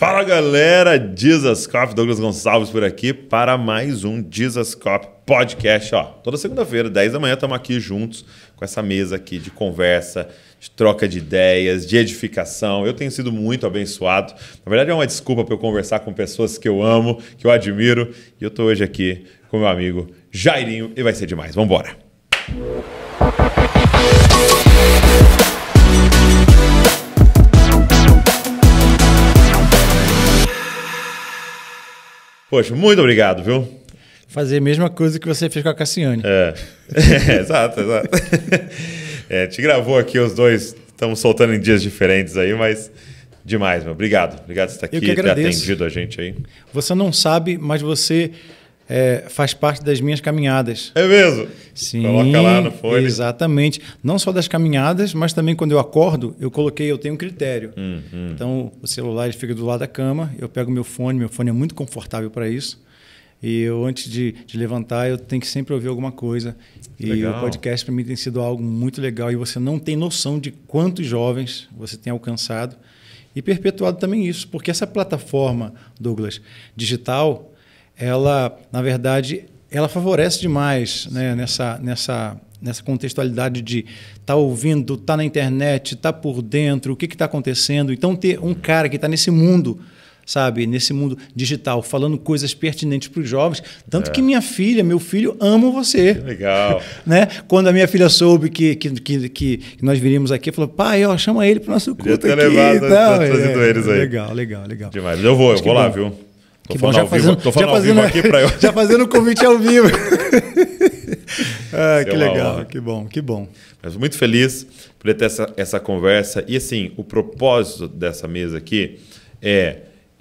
Fala galera, Jesus Cop, Douglas Gonçalves por aqui para mais um Jesus Cop Podcast. Ó, toda segunda-feira, 10 da manhã, estamos aqui juntos com essa mesa aqui de conversa, de troca de ideias, de edificação. Eu tenho sido muito abençoado. Na verdade, é uma desculpa para eu conversar com pessoas que eu amo, que eu admiro. E eu estou hoje aqui com meu amigo Jairinho e vai ser demais. Vamos embora! Poxa, muito obrigado, viu? Fazer a mesma coisa que você fez com a Cassiane. É, é exato, exato. É, te gravou aqui os dois, estamos soltando em dias diferentes aí, mas demais, meu. Obrigado. Obrigado por estar aqui e ter atendido a gente aí. Você não sabe, mas você é, faz parte das minhas caminhadas. É mesmo? Sim. Coloca lá no fone. Exatamente. Não só das caminhadas, mas também quando eu acordo, eu coloquei, eu tenho um critério. Uhum. Então, o celular ele fica do lado da cama, eu pego meu fone, meu fone é muito confortável para isso. E eu, antes de, de, levantar, eu tenho que sempre ouvir alguma coisa. Legal. E o podcast, para mim, tem sido algo muito legal. E você não tem noção de quantos jovens você tem alcançado e perpetuado também isso. Porque essa plataforma, Douglas, digital, ela, na verdade, ela favorece demais né, nessa, nessa, nessa contextualidade de tá ouvindo, tá na internet, tá por dentro, o que está acontecendo. Então, ter um cara que está nesse mundo sabe, nesse mundo digital, falando coisas pertinentes para os jovens. Tanto é. que minha filha, meu filho, ama você. Que legal. né? Quando a minha filha soube que, que, que, que nós viríamos aqui, falou: pai, ó, chama ele para o nosso culto. aqui. levado, Não, tá, tá é, é, eles aí. Legal, legal, legal. Demais. Eu vou, Acho eu vou lá, bom. viu? Tô que bom, já fazendo, vivo, já fazendo, aqui para eu. Já fazendo o convite ao vivo. ah, que legal, honra. que bom, que bom. Mas muito feliz por ter essa, essa conversa. E assim, o propósito dessa mesa aqui é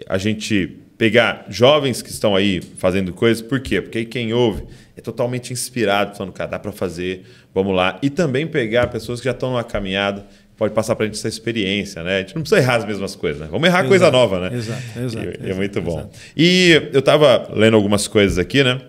a gente pegar jovens que estão aí fazendo coisas, por quê? Porque aí quem ouve é totalmente inspirado, falando, cara, dá para fazer, vamos lá. E também pegar pessoas que já estão numa caminhada, pode passar para a gente essa experiência, né? A gente não precisa errar as mesmas coisas, né? Vamos errar exato, coisa nova, né? Exato, exato. E, é exato é muito bom. Exato. E eu estava lendo algumas coisas aqui, né?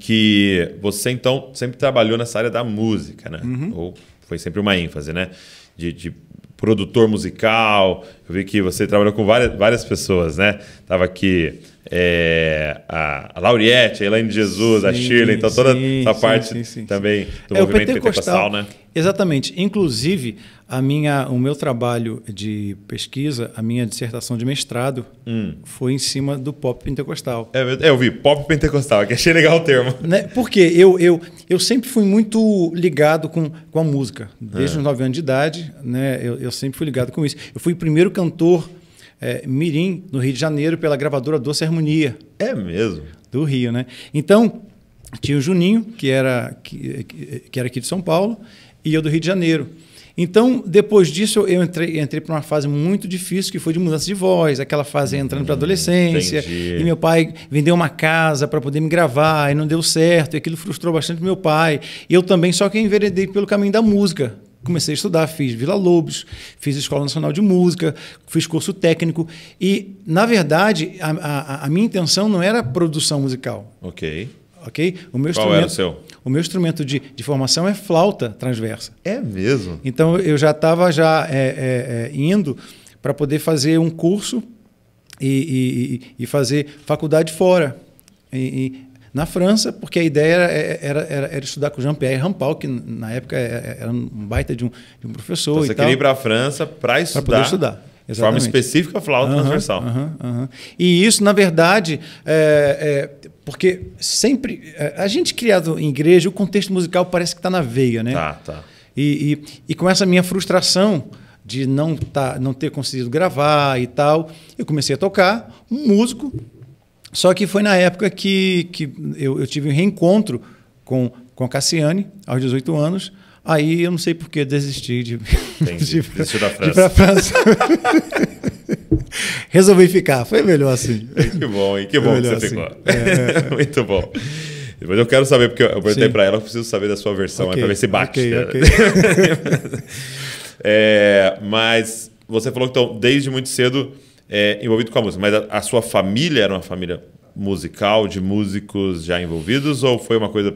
Que você, então, sempre trabalhou nessa área da música, né? Uhum. Ou foi sempre uma ênfase, né? de, de produtor musical. Eu vi que você trabalhou com várias, várias pessoas, né? Tava aqui é, a, a Lauriette, a Elaine Jesus, sim, a Shirley, então toda sim, essa parte sim, também do é, movimento pentecostal, né? Exatamente. Inclusive, a minha, o meu trabalho de pesquisa, a minha dissertação de mestrado, hum. foi em cima do pop pentecostal. É, eu vi, pop pentecostal, que achei legal o termo. Né? Porque eu, eu, eu sempre fui muito ligado com, com a música. Desde ah. os 9 anos de idade, né? eu, eu sempre fui ligado com isso. Eu fui o primeiro cantor é, Mirim, no Rio de Janeiro, pela gravadora Doce Harmonia. É mesmo? Do Rio, né? Então, tinha o Juninho, que era, que, que era aqui de São Paulo, e eu do Rio de Janeiro. Então, depois disso, eu entrei, entrei para uma fase muito difícil, que foi de mudança de voz, aquela fase entrando para a hum, adolescência. Entendi. E meu pai vendeu uma casa para poder me gravar, e não deu certo, e aquilo frustrou bastante meu pai. E eu também, só que enveredei pelo caminho da música, comecei a estudar, fiz Vila Lobos, fiz Escola Nacional de Música, fiz curso técnico. E, na verdade, a, a, a minha intenção não era produção musical. Ok. Ok? O meu Qual era o seu? O meu instrumento de, de formação é flauta transversa. É mesmo? Então, eu já estava já é, é, é, indo para poder fazer um curso e, e, e fazer faculdade fora. E, na França, porque a ideia é, era, era, era estudar com Jean-Pierre Rampal, que na época é, é, era um baita de um, de um professor. Então, você queria ir para a França para estudar. Pra poder estudar. De forma específica, flauta uhum, transversal. Uhum, uhum. E isso, na verdade, é, é, porque sempre. A gente criado em igreja, o contexto musical parece que está na veia, né? Tá, tá. E, e, e com essa minha frustração de não, tá, não ter conseguido gravar e tal, eu comecei a tocar. Um músico só que foi na época que, que eu, eu tive um reencontro com, com a Cassiane, aos 18 anos. Aí eu não sei por que desisti de, de, de, da França. de França. Resolvi ficar, foi melhor assim. Que bom, hein? Que foi bom que você assim. ficou. É... Muito bom. Mas eu quero saber, porque eu perguntei para ela, eu preciso saber da sua versão, okay. para ver se bate. Okay, okay. é, mas você falou que então, desde muito cedo é, envolvido com a música. Mas a, a sua família era uma família musical, de músicos já envolvidos, ou foi uma coisa.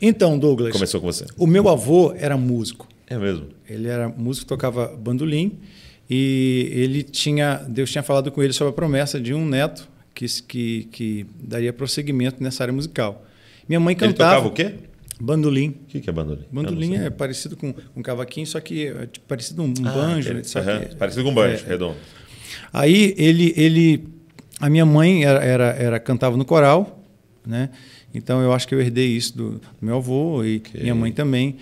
Então, Douglas. Começou com você. O meu avô era músico. É mesmo? Ele era músico, tocava bandolim. E ele tinha, Deus tinha falado com ele sobre a promessa de um neto que, que, que daria prosseguimento nessa área musical. Minha mãe cantava. Ele tocava o quê? Bandolim. O que, que é bandolim? Bandolim é parecido com um cavaquinho, só que é tipo, ah, parecido com um ah, banjo. Ele, parecido com um banjo, redondo. Aí ele, ele a minha mãe era, era, era cantava no coral, né? Então eu acho que eu herdei isso do, meu avô e okay. minha mãe também.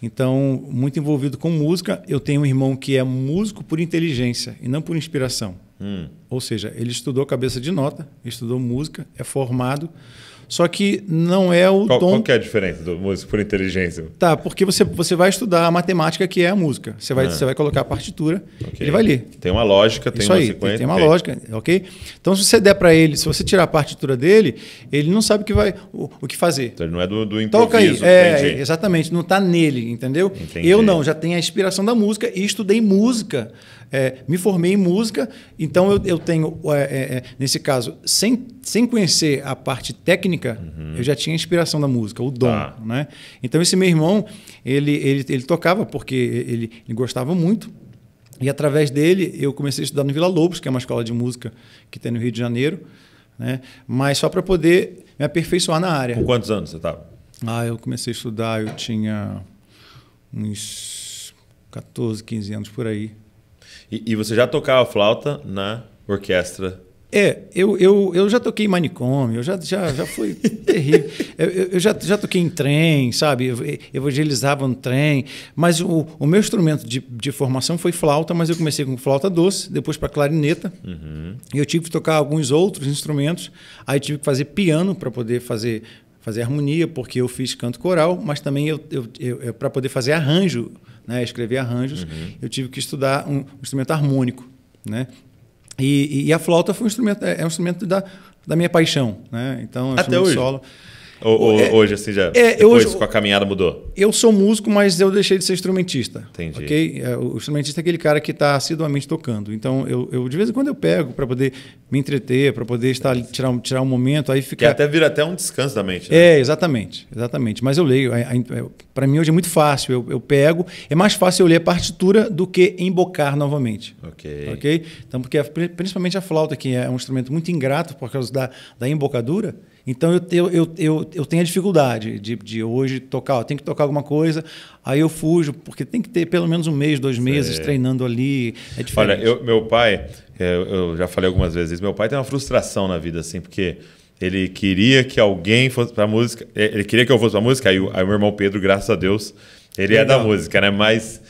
Então, muito envolvido com música. Eu tenho um irmão que é músico por inteligência e não por inspiração. Hum. Ou seja, ele estudou cabeça de nota, estudou música, é formado. Só que não é o qual, tom. Qual que é a diferença do músico por inteligência? Tá, porque você, você vai estudar a matemática que é a música. Você vai, ah. você vai colocar a partitura, okay. ele vai ler. Tem uma lógica, tem Isso uma aí, sequência. Tem, tem uma okay. lógica, ok? Então, se você der para ele, se você tirar a partitura dele, ele não sabe o que, vai, o, o que fazer. Então, ele não é do, do improviso. Toca aí. É, exatamente, não está nele, entendeu? Entendi. Eu não, já tenho a inspiração da música e estudei música é, me formei em música, então eu, eu tenho, é, é, é, nesse caso, sem, sem conhecer a parte técnica, uhum. eu já tinha a inspiração da música, o dom. Tá. Né? Então esse meu irmão, ele, ele, ele tocava porque ele, ele gostava muito. E através dele eu comecei a estudar no Vila Lobos, que é uma escola de música que tem no Rio de Janeiro, né? mas só para poder me aperfeiçoar na área. Com quantos anos você estava? Ah, eu comecei a estudar, eu tinha uns 14, 15 anos por aí. E, e você já tocava flauta na orquestra é, eu, eu, eu já toquei em manicômio, eu já, já, já fui terrível. Eu, eu, já, já toquei em trem, sabe? Eu evangelizava no trem. Mas o, o meu instrumento de, de formação foi flauta, mas eu comecei com flauta doce, depois para clarineta. Uhum. E eu tive que tocar alguns outros instrumentos. Aí tive que fazer piano para poder fazer fazer harmonia, porque eu fiz canto coral, mas também eu, eu, eu para poder fazer arranjo né, escrever arranjos, uhum. eu tive que estudar um instrumento harmônico, né? E, e a flauta foi um instrumento, é, é um instrumento da, da minha paixão, né? Então, é Até hoje. solo. Ou, é, hoje, assim, já. É, depois, hoje, com a caminhada, mudou? Eu sou músico, mas eu deixei de ser instrumentista. Entendi. Okay? É, o instrumentista é aquele cara que está assiduamente tocando. Então, eu, eu, de vez em quando eu pego para poder me entreter, para poder estar tirar, tirar um momento, aí ficar Que até vira até um descanso da mente. Né? É, exatamente. Exatamente. Mas eu leio. É, para mim, hoje é muito fácil. Eu, eu pego. É mais fácil eu ler a partitura do que embocar novamente. Ok. Ok? Então, porque principalmente a flauta, que é um instrumento muito ingrato por causa da, da embocadura. Então eu, eu, eu, eu, eu tenho a dificuldade de, de hoje tocar, eu tenho que tocar alguma coisa, aí eu fujo, porque tem que ter pelo menos um mês, dois meses é. treinando ali. É diferente. Olha, eu, meu pai, é, eu já falei algumas vezes, meu pai tem uma frustração na vida, assim, porque ele queria que alguém fosse pra música, é, ele queria que eu fosse pra música, aí, o meu irmão Pedro, graças a Deus, ele Legal. é da música, né? Mas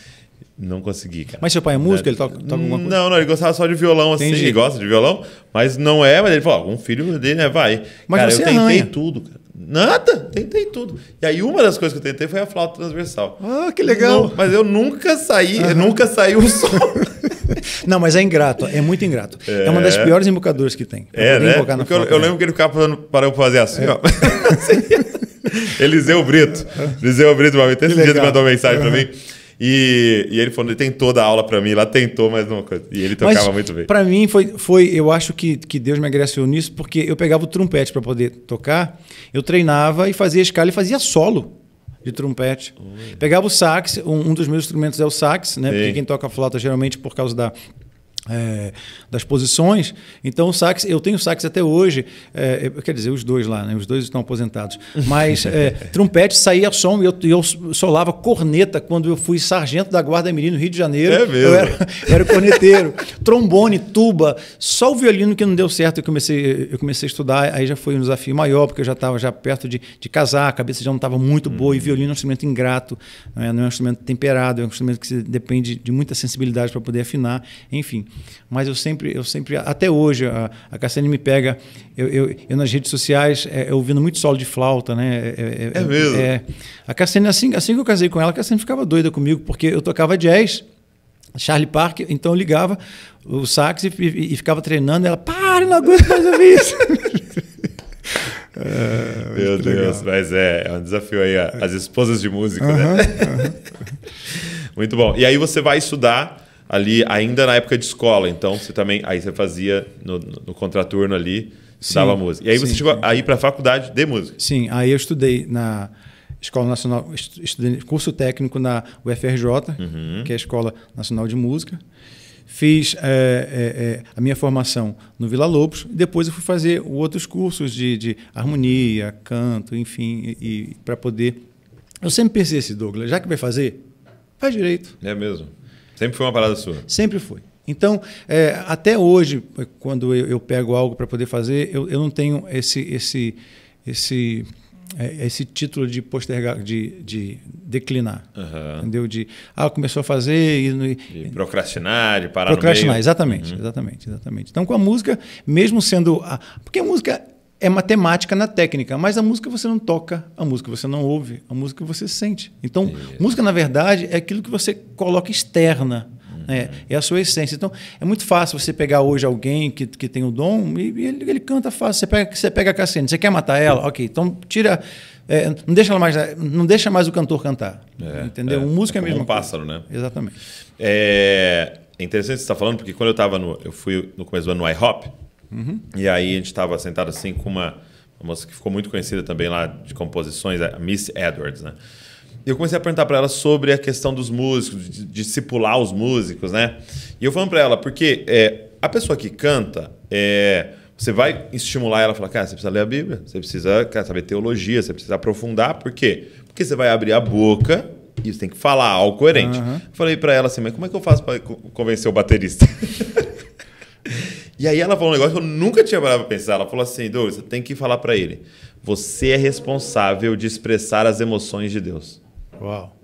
não consegui, cara. Mas seu pai é músico? ele toca, toca alguma hum, coisa? Não, não, ele gostava só de violão, assim. Ele gosta de violão, mas não é. Mas ele falou, um filho dele, né? Vai. Mas cara, eu tentei arranha. tudo, cara. Nada, tentei tudo. E aí uma das coisas que eu tentei foi a flauta transversal. Ah, que legal. Não, mas eu nunca saí, uhum. nunca saiu o som. Não, mas é ingrato, é muito ingrato. É, é uma das é. piores embocaduras que tem. É, né? Porque eu, eu, lembro que ele ficava falando para eu fazer assim, é. ó. Eliseu Brito. Eliseu Brito, uma vez, esse dia ele mandou mensagem uhum. para mim. E, e ele falou, ele tentou dar aula para mim, lá tentou, mas não. E ele tocava mas, muito bem. Para mim foi, foi, eu acho que, que Deus me agradeceu nisso, porque eu pegava o trompete para poder tocar, eu treinava e fazia escala e fazia solo de trompete. Pegava o sax, um, um, dos meus instrumentos é o sax, né? Sim. Porque quem toca flauta geralmente por causa da é, das posições. Então, o sax, eu tenho sax até hoje, é, é, quer dizer, os dois lá, né? os dois estão aposentados. Mas é, trompete saía som e eu, eu solava corneta quando eu fui sargento da Guarda Mirim no Rio de Janeiro. É mesmo? Eu era, era corneteiro. Trombone, tuba, só o violino que não deu certo. Eu comecei, eu comecei a estudar, aí já foi um desafio maior, porque eu já estava já perto de, de casar, a cabeça já não estava muito boa. Hum. E violino é um instrumento ingrato, né? não é um instrumento temperado, é um instrumento que depende de muita sensibilidade para poder afinar, enfim. Mas eu sempre, eu sempre até hoje, a, a Cassiane me pega, eu, eu, eu nas redes sociais, é, ouvindo muito solo de flauta, né? É, é, é, é mesmo? É, a Cassiane, assim, assim que eu casei com ela, a Cassiane ficava doida comigo, porque eu tocava jazz, Charlie Parker, então eu ligava o sax e, e, e ficava treinando, ela, para, não aguento mais ouvir isso. É, Meu Deus, legal. mas é, é um desafio aí, as esposas de música uhum, né? Uhum. muito bom. E aí você vai estudar ali ainda na época de escola. Então você também aí você fazia no, no contraturno ali estudava música. E aí sim, você chegou aí para a faculdade de música? Sim, aí eu estudei na Escola Nacional, estudei curso técnico na UFRJ, uhum. que é a Escola Nacional de Música. Fiz é, é, é, a minha formação no Vila Lobos, depois eu fui fazer outros cursos de, de harmonia, canto, enfim, e, e para poder. Eu sempre pensei esse assim, Douglas, já que vai fazer, faz direito. É mesmo. Sempre foi uma parada sua? Sempre foi. Então, é, até hoje, quando eu, eu pego algo para poder fazer, eu, eu, não tenho esse, esse, esse, é, esse título de postergar, de, de declinar. Uhum. Entendeu? De, ah, começou a fazer e. e procrastinar, de parar Procrastinar, exatamente, uhum. exatamente, exatamente. Então, com a música, mesmo sendo. A, porque a música é matemática na técnica, mas a música você não toca, a música você não ouve, a música você sente. Então, Isso. música, na verdade, é aquilo que você coloca externa. Né? Uhum. É a sua essência. Então, é muito fácil você pegar hoje alguém que, que tem o dom e, e ele, ele, canta fácil. Você pega, você pega a Cassiane, você quer matar ela? Ok, então tira. É, não, deixa ela mais, não deixa mais o cantor cantar. É, entendeu? É, o é, é mesmo. um pássaro, né? Exatamente. É, é interessante você estar tá falando, porque quando eu estava no. Eu fui no começo do ano no IHOP, Uhum. E aí a gente estava sentado assim com uma, uma moça que ficou muito conhecida também lá de composições, a Miss Edwards, né? E eu comecei a perguntar para ela sobre a questão dos músicos, de discipular os músicos, né? E eu falando para ela, porque é, a pessoa que canta, é, você vai estimular ela a falar, cara, você precisa ler a Bíblia, você precisa cara, saber teologia, você precisa aprofundar, por quê? Porque você vai abrir a boca e você tem que falar algo coerente. Uhum. Falei para ela assim, mas como é que eu faço para convencer o baterista? E aí ela falou um negócio que eu nunca tinha parado pra pensar. Ela falou assim, Douglas, você tem que falar para ele. Você é responsável de expressar as emoções de Deus. Uau.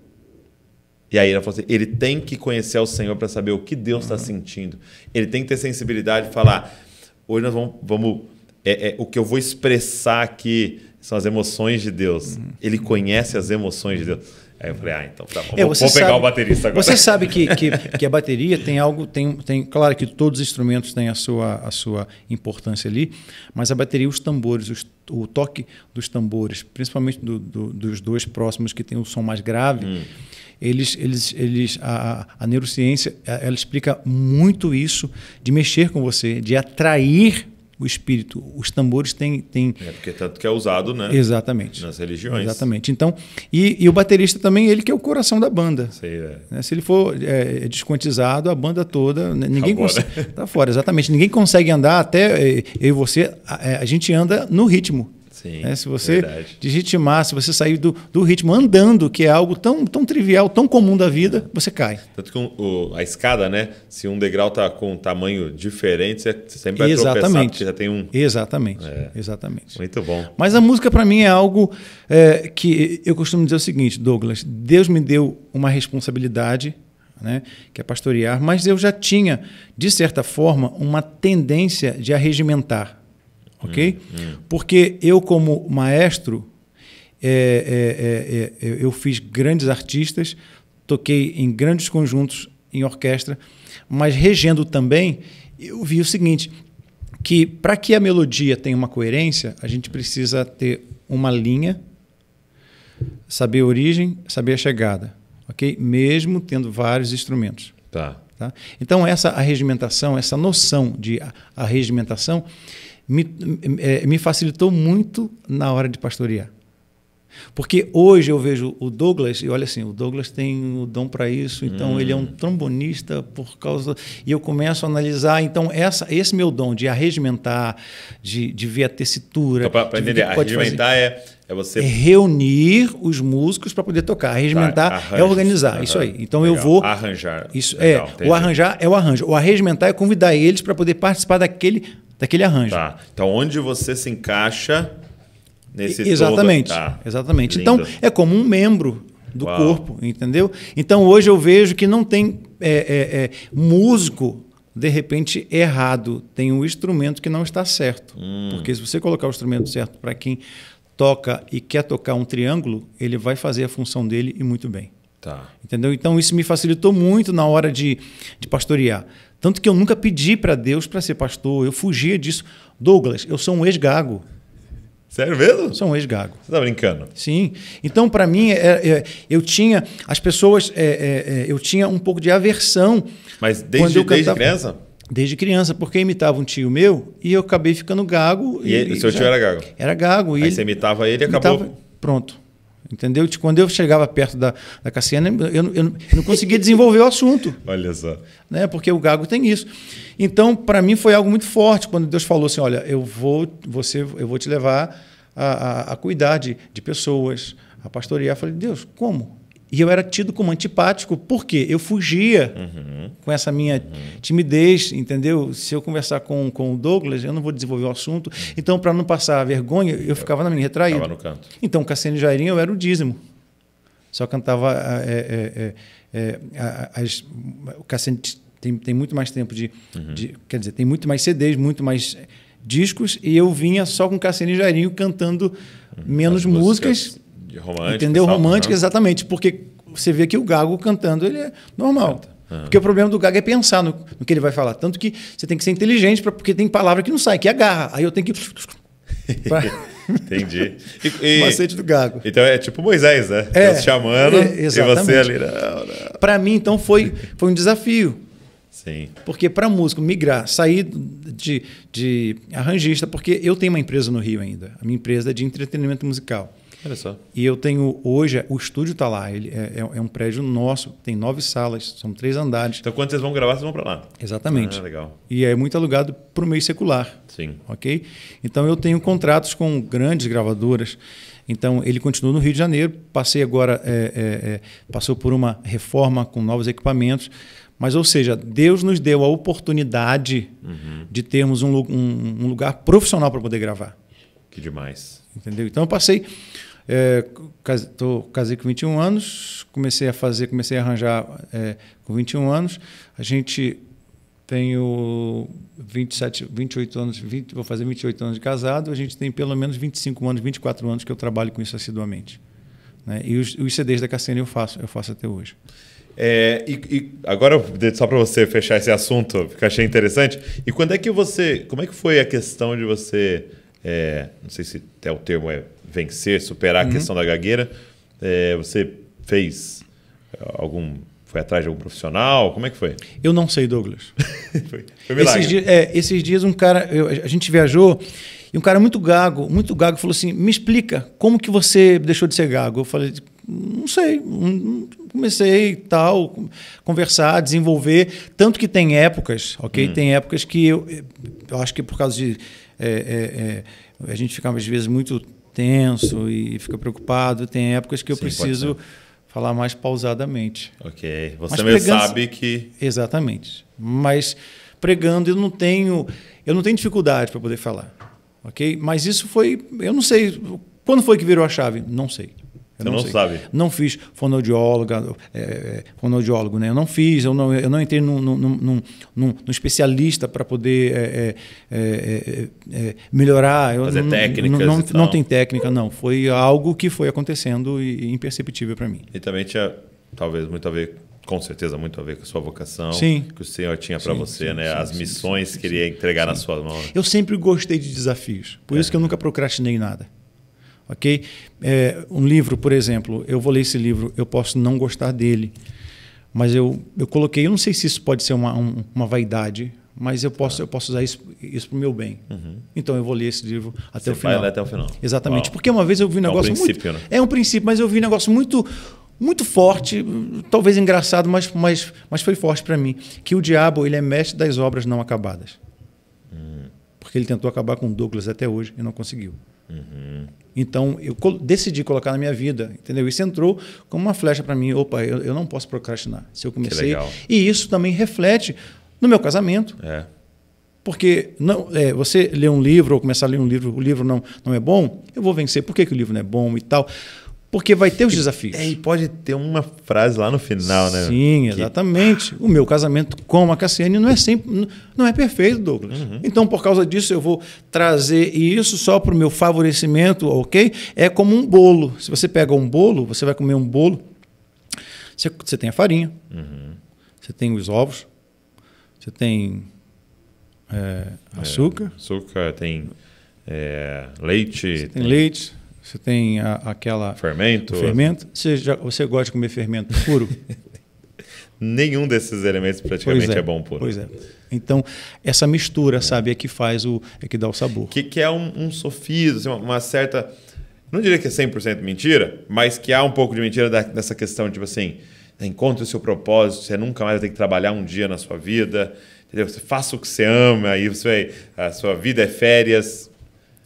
E aí ela falou assim, ele tem que conhecer o Senhor para saber o que Deus está uhum. sentindo. Ele tem que ter sensibilidade de falar, hoje nós vamos... vamos é, é, o que eu vou expressar aqui são as emoções de Deus. Uhum. Ele conhece as emoções de Deus. Aí eu falei, ah, então tá bom, é, vou, sabe, pegar o baterista agora. Você sabe que, que, que, a bateria tem algo, tem, tem, claro que todos os instrumentos têm a sua, a sua importância ali, mas a bateria, os tambores, os, o toque dos tambores, principalmente do, do, dos dois próximos que tem o um som mais grave, hum. eles, eles, eles, a, a neurociência, ela explica muito isso de mexer com você, de atrair o espírito. Os tambores têm. têm... É porque tanto que é usado, né? Exatamente. Nas religiões. Exatamente. Então, e, e o baterista também, ele que é o coração da banda. Sei, é. Né, se ele for é, é, desquantizado, a banda toda. Né, ninguém tá consegue. Tá fora, exatamente. Ninguém consegue andar até é, eu e você. a, é, a gente anda no ritmo. Sim, né? Se você verdade. digitimar, se você sair do, do ritmo andando, que é algo tão, tão trivial, tão comum da vida, é. você cai. Tanto que um, o, a escada, né? Se um degrau está com um tamanho diferente, você sempre vai Exatamente. tropeçar, porque já tem um. Exatamente. É. Exatamente. Muito bom. Mas a música, para mim, é algo é, que eu costumo dizer o seguinte, Douglas: Deus me deu uma responsabilidade. Né, que é pastorear, mas eu já tinha, de certa forma, uma tendência de arregimentar ok? Hum, hum. Porque eu, como maestro, é é, é, é, é, eu fiz grandes artistas, toquei em grandes conjuntos em orquestra, mas regendo também, eu vi o seguinte, que para que a melodia tenha uma coerência, a gente precisa ter uma linha, saber a origem, saber a chegada, ok? Mesmo tendo vários instrumentos. Tá. tá? Então essa arregimentação, essa noção de arregimentação, me, é, me facilitou muito na hora de pastorear. Porque hoje eu vejo o Douglas, e olha assim, o Douglas tem o dom para isso, então hum. ele é um trombonista por causa. E eu começo a analisar, então, essa, esse meu dom de arregimentar, de, de ver a tessitura. Então, para entender, arregimentar é, é você. É reunir os músicos para poder tocar. Arregimentar tá, arranjo, é organizar, isso aí. Então legal. eu vou. Arranjar. Isso legal, é. Entendi. O arranjar é o arranjo. O arregimentar é convidar eles para poder participar daquele daquele arranjo. Tá. Então, onde você se encaixa nesse Exatamente. Todo... Tá. Exatamente. Lindo. Então, é como um membro do Uau. corpo, entendeu? Então, hoje eu vejo que não tem é, é, é, músico, de repente, errado. Tem um instrumento que não está certo. Hum. Porque se você colocar o instrumento certo para quem toca e quer tocar um triângulo, ele vai fazer a função dele e muito bem. Tá. Entendeu? Então, isso me facilitou muito na hora de, de pastorear. Tanto que eu nunca pedi para Deus para ser pastor, eu fugia disso. Douglas, eu sou um ex-gago. Sério mesmo? Sou um ex-gago. Você tá brincando? Sim. Então, para mim, é, é, eu tinha. As pessoas. É, é, é, eu tinha um pouco de aversão. Mas desde, cantava, desde criança? Desde criança, porque imitava um tio meu e eu acabei ficando gago. E, e ele, o seu já, tio era gago? Era gago. E Aí ele, você imitava ele e imitava, acabou. Pronto. Entendeu? Quando eu chegava perto da, da Cassiana, eu, eu, não conseguia desenvolver o assunto. Olha só. Né? Porque o Gago tem isso. Então, para mim, foi algo muito forte quando Deus falou assim: olha, eu vou, você, eu vou te levar a, a, a cuidar de, de pessoas, a pastorear. Eu falei, Deus, como? E eu era tido como antipático, porque eu fugia uhum. com essa minha uhum. timidez, entendeu? Se eu conversar com, com o Douglas, eu não vou desenvolver o assunto. Então, para não passar vergonha, eu, eu ficava na minha retraída. no canto. Então, Cassiano e Jairinho, eu era o dízimo. Só cantava. É, é, é, é as, o Cassiano tem, tem muito mais tempo de, uhum. de, Quer dizer, tem muito mais CDs, muito mais discos, e eu vinha só com Cassiano e Jairinho cantando uhum. menos músicas de romântica. Entendeu? romântica, exatamente. Porque você vê que o Gago cantando, ele é normal. Porque o problema do Gago é pensar no, no, que ele vai falar. Tanto que você tem que ser inteligente, pra, porque tem palavra que não sai, que agarra. É Aí eu tenho que. pra... Entendi. E, e, macete do gago. Então é tipo Moisés, né? É, Deus chamando é, e você ali. Para mim, então, foi, foi um desafio. Sim. Porque para músico migrar, sair de, de arranjista, porque eu tenho uma empresa no Rio ainda. A minha empresa é de entretenimento musical. Olha só. E eu tenho hoje, o estúdio está lá, ele é, é, é, um prédio nosso, tem nove salas, são três andares. Então quando vocês vão gravar, vocês vão para lá. Exatamente. Ah, legal. E é muito alugado para o meio secular. Sim. Ok? Então eu tenho contratos com grandes gravadoras. Então ele continua no Rio de Janeiro, passei agora, é, é, é passou por uma reforma com novos equipamentos. Mas, ou seja, Deus nos deu a oportunidade uhum. de termos um, um, um lugar profissional para poder gravar. Que demais. Entendeu? Então eu passei é, tô, casei com 21 anos, comecei a fazer, comecei a arranjar é, com 21 anos. A gente tem 27, 28 anos, 20, vou fazer 28 anos de casado. A gente tem pelo menos 25 anos, 24 anos que eu trabalho com isso assiduamente. Né? E os, os CDs da Cassiane eu faço, eu faço até hoje. É, e, e, agora, só para você fechar esse assunto, porque achei interessante. E quando é que você. Como é que foi a questão de você. É, não sei se é o termo é vencer, superar uhum. a questão da gagueira. É, você fez eh, algum. Foi atrás de algum profissional? Como é que foi? Eu não sei, Douglas. foi, foi milagre. Esses dias, é, esses dias um cara. Eu, a gente viajou e um cara muito gago, muito gago, falou assim: me explica, como que você deixou de ser gago? Eu falei, não sei, comecei tal, conversar, desenvolver. Tanto que tem épocas, ok? Hum. Tem épocas que eu, eu acho que por causa de. É, é, é, a gente ficava às vezes muito tenso e fica preocupado. Tem épocas que eu Sim, preciso falar mais pausadamente. Ok. Você mesmo pregando... sabe que. Exatamente. Mas pregando eu não tenho eu não tenho dificuldade para poder falar, ok? Mas isso foi eu não sei quando foi que virou a chave, não sei. Eu não, não sabe. Não fiz fonoaudióloga, é, é, fonoaudiólogo, né? Eu não fiz, eu não, eu não entrei num, num, num, num, num especialista para poder é, é, é, é melhorar. Fazer não, técnicas. Não, não, não, tem técnica, não. Foi algo que foi acontecendo e, imperceptível para mim. E também tinha, talvez, muito a ver com certeza muito a ver com a sua vocação, sim. que o Senhor tinha para você, sim, né? Sim, As missões que ele ia entregar nas suas mãos. Né? Eu sempre gostei de desafios, por é. isso que eu nunca procrastinei nada ok? É, um livro, por exemplo, eu vou ler esse livro, eu posso não gostar dele, mas eu, eu coloquei, eu não sei se isso pode ser uma, um, uma vaidade, mas eu posso, ah. eu posso usar isso, isso para o meu bem. Uhum. Então eu vou ler esse livro até Você o final. Vai ler até o final. Exatamente. Uau. Porque uma vez eu vi um negócio. É um princípio, muito, né? É um princípio, mas eu vi um negócio muito muito forte, talvez engraçado, mas, mas, mas foi forte para mim, que o diabo ele é mestre das obras não acabadas. Hum. Porque ele tentou acabar com Douglas até hoje e não conseguiu. Uhum. Então, eu decidi colocar na minha vida, entendeu? Isso entrou como uma flecha para mim. Opa, eu, eu, não posso procrastinar. Se eu comecei. E isso também reflete no meu casamento. É. Porque não, é, você ler um livro ou começar a ler um livro, o livro não, não é bom, eu vou vencer. Por que, que o livro não é bom e tal? Porque vai ter os desafios. É, e pode ter uma frase lá no final, né? Sim, exatamente. Que... O meu casamento com a Cassiane não é sempre, não é perfeito, Douglas. Uhum. Então, por causa disso, eu vou trazer isso só para o meu favorecimento, ok? É como um bolo. Se você pega um bolo, você vai comer um bolo. Você, você tem a farinha, uhum. você tem os ovos, você tem eh, é, açúcar. É, açúcar, tem eh, leite. Tem, tem leite você tem a, aquela. Fermento. Fermento. Você, já, você gosta de comer fermento puro? Nenhum desses elementos praticamente é, é. bom puro. Pois é. Então, essa mistura, é. sabe, é que faz o. é que dá o sabor. Que, que é um, um sofismo, assim, uma, uma, certa. Não diria que é 100% mentira, mas que há um pouco de mentira da, dessa questão, tipo assim, né, encontre o seu propósito, você nunca mais vai ter que trabalhar um dia na sua vida, entendeu? Você faça o que você ama, aí você a sua vida é férias,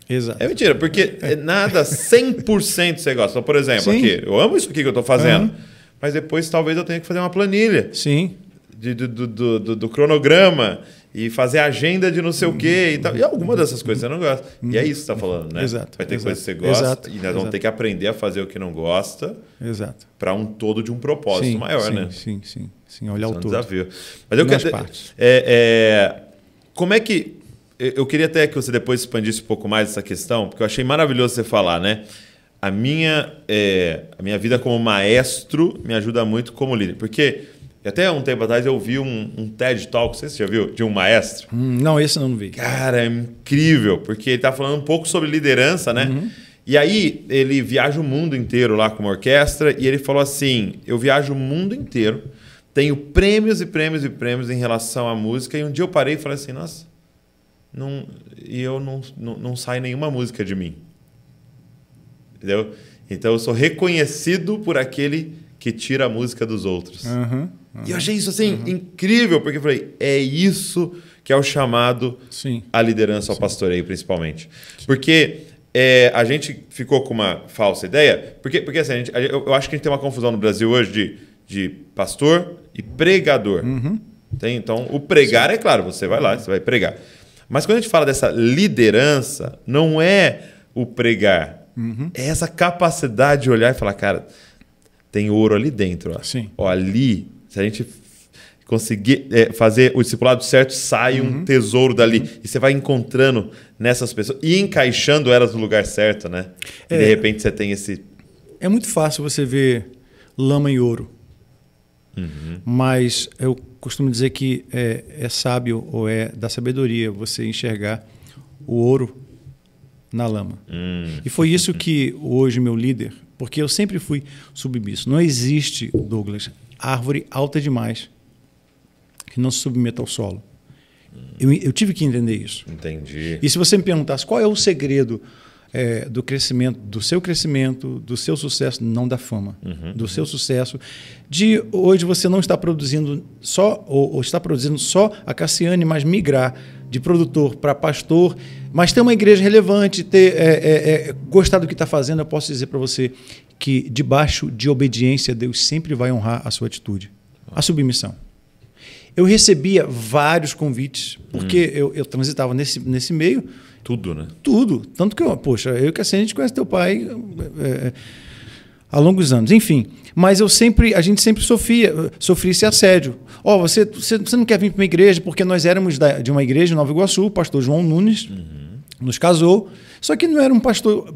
Exato. É mentira, porque é. nada 100% você gosta. Então, por exemplo, Sim. aqui, eu amo isso aqui que eu estou fazendo, uhum. mas depois talvez eu tenha que fazer uma planilha. Sim. De, do, do, do, do, cronograma e fazer agenda de não sei o quê e tal. E alguma dessas coisas você não gosta. E é isso que você está falando, né? Exato. Vai ter exato, coisas que você gosta exato, e nós exato. vamos ter que aprender a fazer o que não gosta. Exato. Para um todo de um propósito sim, maior, sim, né? Sim, sim, sim. Olhar o é um todo. desafio. Mas eu quero. É, é, como é que eu queria até que você depois expandisse um pouco mais essa questão, porque eu achei maravilhoso você falar, né? A minha, é, a minha vida como maestro me ajuda muito como líder. Porque até um tempo atrás eu vi um, um TED Talk, não sei se você já viu, de um maestro. Hum, não, esse não vi. Cara, é incrível, porque ele tá falando um pouco sobre liderança, né? Uhum. E aí ele viaja o mundo inteiro lá com uma orquestra e ele falou assim: eu viajo o mundo inteiro, tenho prêmios e prêmios e prêmios em relação à música. E um dia eu parei e falei assim: nossa, não, e eu não, não, não sai nenhuma música de mim. Entendeu? Então eu sou reconhecido por aquele que tira a música dos outros. Uhum, uhum, e eu achei isso assim uhum. incrível, porque eu falei, é isso que é o chamado Sim. à liderança, ao Sim. pastoreio, principalmente. Porque é, a gente ficou com uma falsa ideia, porque, porque assim, gente, eu, acho que a gente tem uma confusão no Brasil hoje de, de pastor e pregador. Uhum. Tem, então, o pregar Sim. é claro, você vai lá, você vai pregar. Mas quando a gente fala dessa liderança, não é o pregar, uhum. é essa capacidade de olhar e falar, cara, tem ouro ali dentro. Ó. Sim. Ó, ali, se a gente conseguir é, fazer o discipulado certo, sai uhum. um tesouro dali. Uhum. E você vai encontrando nessas pessoas e encaixando elas no lugar certo, né? É, de repente você tem esse. É muito fácil você ver lama e ouro. Uhum. Mas eu costumo dizer que é, é sábio ou é da sabedoria você enxergar o ouro na lama. Hum. E foi isso que hoje meu líder, porque eu sempre fui submisso. Não existe, Douglas, árvore alta demais que não se submeta ao solo. Eu, eu tive que entender isso. Entendi. E se você me perguntasse qual é o segredo é, do crescimento, do seu crescimento, do seu sucesso, não da fama, uhum, do uhum. seu sucesso. De hoje você não está produzindo só, ou, ou está produzindo só a Cassiane, mas migrar de produtor para pastor, mas ter uma igreja relevante, ter é, é, é gostar do que está fazendo, eu posso dizer para você que debaixo de obediência Deus sempre vai honrar a sua atitude, a submissão. Eu recebia vários convites, porque hum. eu, eu transitava nesse, nesse meio tudo, né? Tudo. Tanto que, eu, poxa, eu que assim, a gente conhece teu pai é, há é, longos anos. Enfim, mas eu sempre, a gente sempre sofria, sofria esse assédio. Ó, oh, você, você, você, não quer vir para uma igreja porque nós éramos da, de uma igreja em Nova Iguaçu, o pastor João Nunes uhum. nos casou. Só que não era um pastor,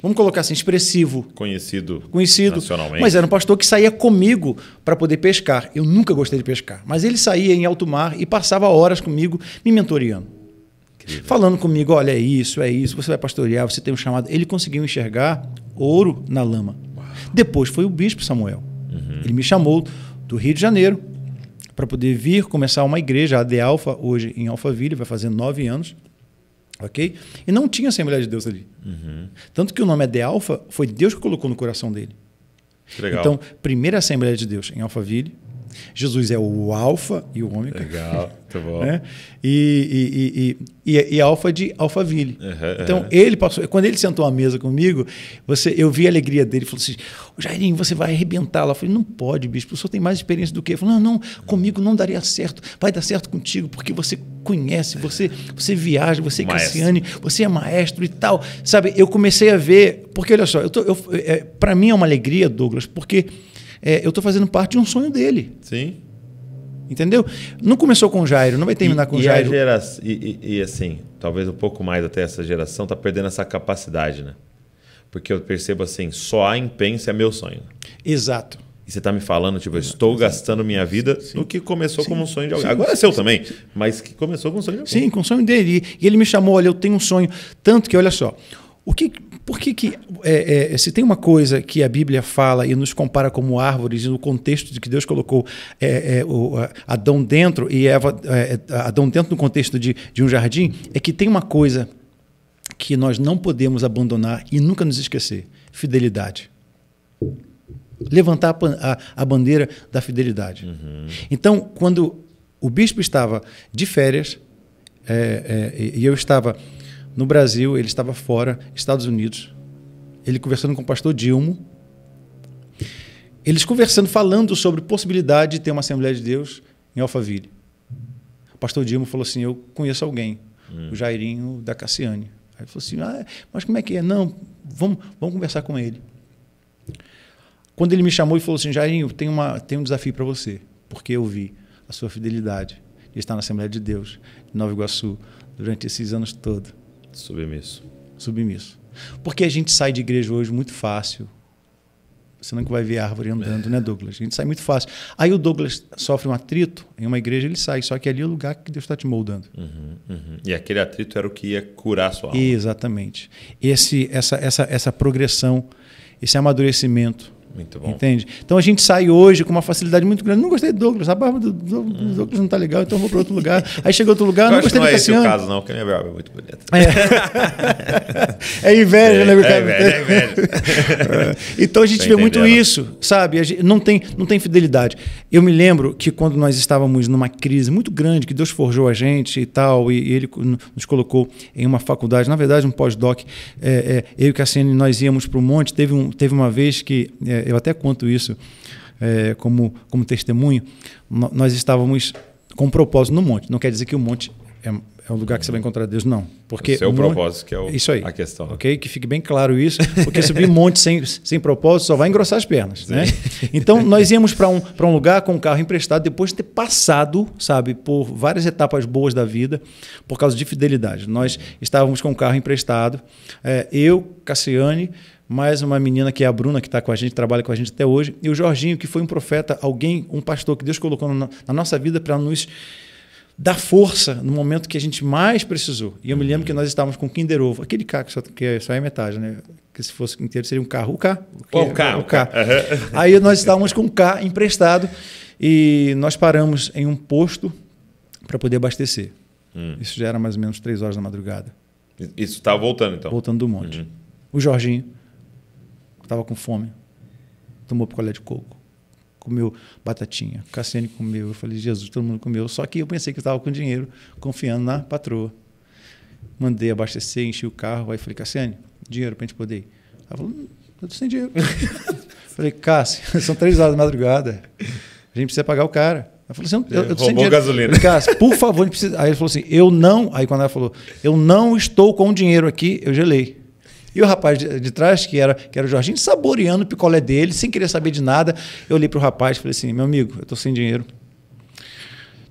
vamos colocar assim, expressivo. Conhecido. Conhecido. Nacionalmente. Mas era um pastor que saía comigo para poder pescar. Eu nunca gostei de pescar, mas ele saía em alto mar e passava horas comigo me mentoreando falando comigo: olha, é isso, é isso, você vai pastorear, você tem um chamado. Ele conseguiu enxergar ouro na lama. Uau. Depois foi o bispo Samuel. Uhum. Ele me chamou do Rio de Janeiro para poder vir começar uma igreja, a de Alfa, hoje em Alphaville, vai fazer nove anos. Ok? E não tinha Assembleia de Deus ali. Uhum. Tanto que o nome é de Alfa foi Deus que colocou no coração dele. Legal. Então, primeira Assembleia de Deus em Alphaville, Jesus é o alfa e o ômega. Legal, tá bom. Né? E, e, e, e, e é, é alfa de Alphaville. Uhum, então, uhum. ele passou. Quando ele sentou à mesa comigo, você, eu vi a alegria dele. Ele falou assim: Jairinho, você vai arrebentar lá. Eu falei: Não pode, bispo, o senhor tem mais experiência do que eu. Ele falou: Não, não, comigo não daria certo. Vai dar certo contigo, porque você conhece, você, você viaja, você é cristiane, você é maestro e tal. Sabe, eu comecei a ver. Porque, olha só, eu, eu é, para mim é uma alegria, Douglas, porque é, eu estou fazendo parte de um sonho dele. Sim. Entendeu? Não começou com o Jairo, não vai terminar e, com o Jairo. Gera... E, e, e, assim, talvez um pouco mais até essa geração está perdendo essa capacidade, né? Porque eu percebo assim, só a impensa é meu sonho. Exato. E você está me falando, tipo, eu estou Exato. gastando minha vida Sim. no que começou Sim. como um sonho de alguém. Sim. Agora é seu também, mas que começou com um sonho de alguém. Sim, com o sonho dele. E ele me chamou, olha, eu tenho um sonho. Tanto que, olha só, o que por que, que é, é, se tem uma coisa que a Bíblia fala e nos compara como árvores, e no contexto de que Deus colocou é, é Adão dentro e Eva, é, é, Adão dentro no contexto de, de um jardim, é que tem uma coisa que nós não podemos abandonar e nunca nos esquecer: fidelidade levantar a, a, a, bandeira da fidelidade. Uhum. Então, quando o bispo estava de férias é, é, e eu estava no Brasil, ele estava fora, Estados Unidos. Ele conversando com o pastor Dilma. Eles conversando, falando sobre possibilidade de ter uma Assembleia de Deus em Alphaville. O pastor Dilma falou assim: Eu conheço alguém, hum. o Jairinho da Cassiane. Aí ele falou assim: ah, é? Mas como é que é? Não, vamos, vamos conversar com ele. Quando ele me chamou e falou assim: Jairinho, tem, uma, tem um desafio para você, porque eu vi a sua fidelidade de estar na Assembleia de Deus, de Nova Iguaçu, durante esses anos todos. Submisso. Submisso. Porque a gente sai de igreja hoje muito fácil. Você não vai ver árvore andando, é. né, Douglas? A gente sai muito fácil. Aí o Douglas sofre um atrito, em uma igreja ele sai, só que ali é o lugar que Deus está te moldando. Uhum, uhum. E aquele atrito era o que ia curar a sua alma. Exatamente. Esse, essa, essa, essa progressão, esse amadurecimento muito bom. Entende? Então a gente sai hoje com uma facilidade muito grande. Não gostei do Douglas, a barba do, do, do hum. Douglas não está legal, então vou para outro lugar. Aí chega outro lugar, eu não gostei do Cassiano. Não é esse o caso, não, porque a minha barba é muito bonita. É, é inveja, é, né, meu é, é cara? É inveja, é inveja. então a gente Você vê muito isso, sabe? Gente, não, tem, não tem fidelidade. Eu me lembro que quando nós estávamos numa crise muito grande, que Deus forjou a gente e tal, e, e ele nos colocou em uma faculdade, na verdade, um pós-doc, é, eu e Cassiano, nós íamos para o monte. Teve, um, teve uma vez que eu até conto isso é, como, como testemunho, nós estávamos com um propósito no monte. Não quer dizer que o monte é, é um lugar que você vai encontrar Deus, não. Porque é o monte, propósito que é o, isso aí, a questão. Ok? Que fique bem claro isso, porque subir monte sem, sem propósito só vai engrossar as pernas. Né? Então, nós íamos para um, um lugar com um carro emprestado depois de ter passado, sabe, por várias etapas boas da vida, por causa de fidelidade. Nós estávamos com um carro emprestado, é, eu, Cassiane, mais uma menina que é a Bruna, que está com a gente, trabalha com a gente até hoje, e o Jorginho, que foi um profeta, alguém, um pastor que Deus colocou na, nossa vida para nos dar força no momento que a gente mais precisou. E eu me lembro que nós estávamos com o Kinder Ovo, aquele carro que só, que é, só é metade, né? Que se fosse inteiro seria um carro. O K. O, o O carro. Aí nós estávamos com um K emprestado e nós paramos em um posto para poder abastecer. Hum. Isso já era mais ou menos três horas da madrugada. Isso estava tá voltando, então? Voltando do monte. Uhum. O Jorginho Tava com fome. Tomou picolé de coco. Comeu batatinha. Cassiane comeu. Eu falei, Jesus, todo mundo comeu. Só que eu pensei que estava com dinheiro, confiando na patroa. Mandei abastecer, enchi o carro. Aí falei, Cassiane, dinheiro para a gente poder ir. Ela falou, hum, eu tô sem dinheiro. falei, Cássio, são três horas da madrugada. A gente precisa pagar o cara. Ela falou assim, eu, eu tô sem dinheiro. gasolina. Falei, por favor, a gente precisa... Aí ele falou assim, eu não... Aí quando ela falou, eu não estou com dinheiro aqui, eu gelei. E o rapaz de, trás, que era, que era o Jorginho, saboreando o picolé dele, sem querer saber de nada. Eu olhei para o rapaz e falei assim: meu amigo, eu estou sem dinheiro.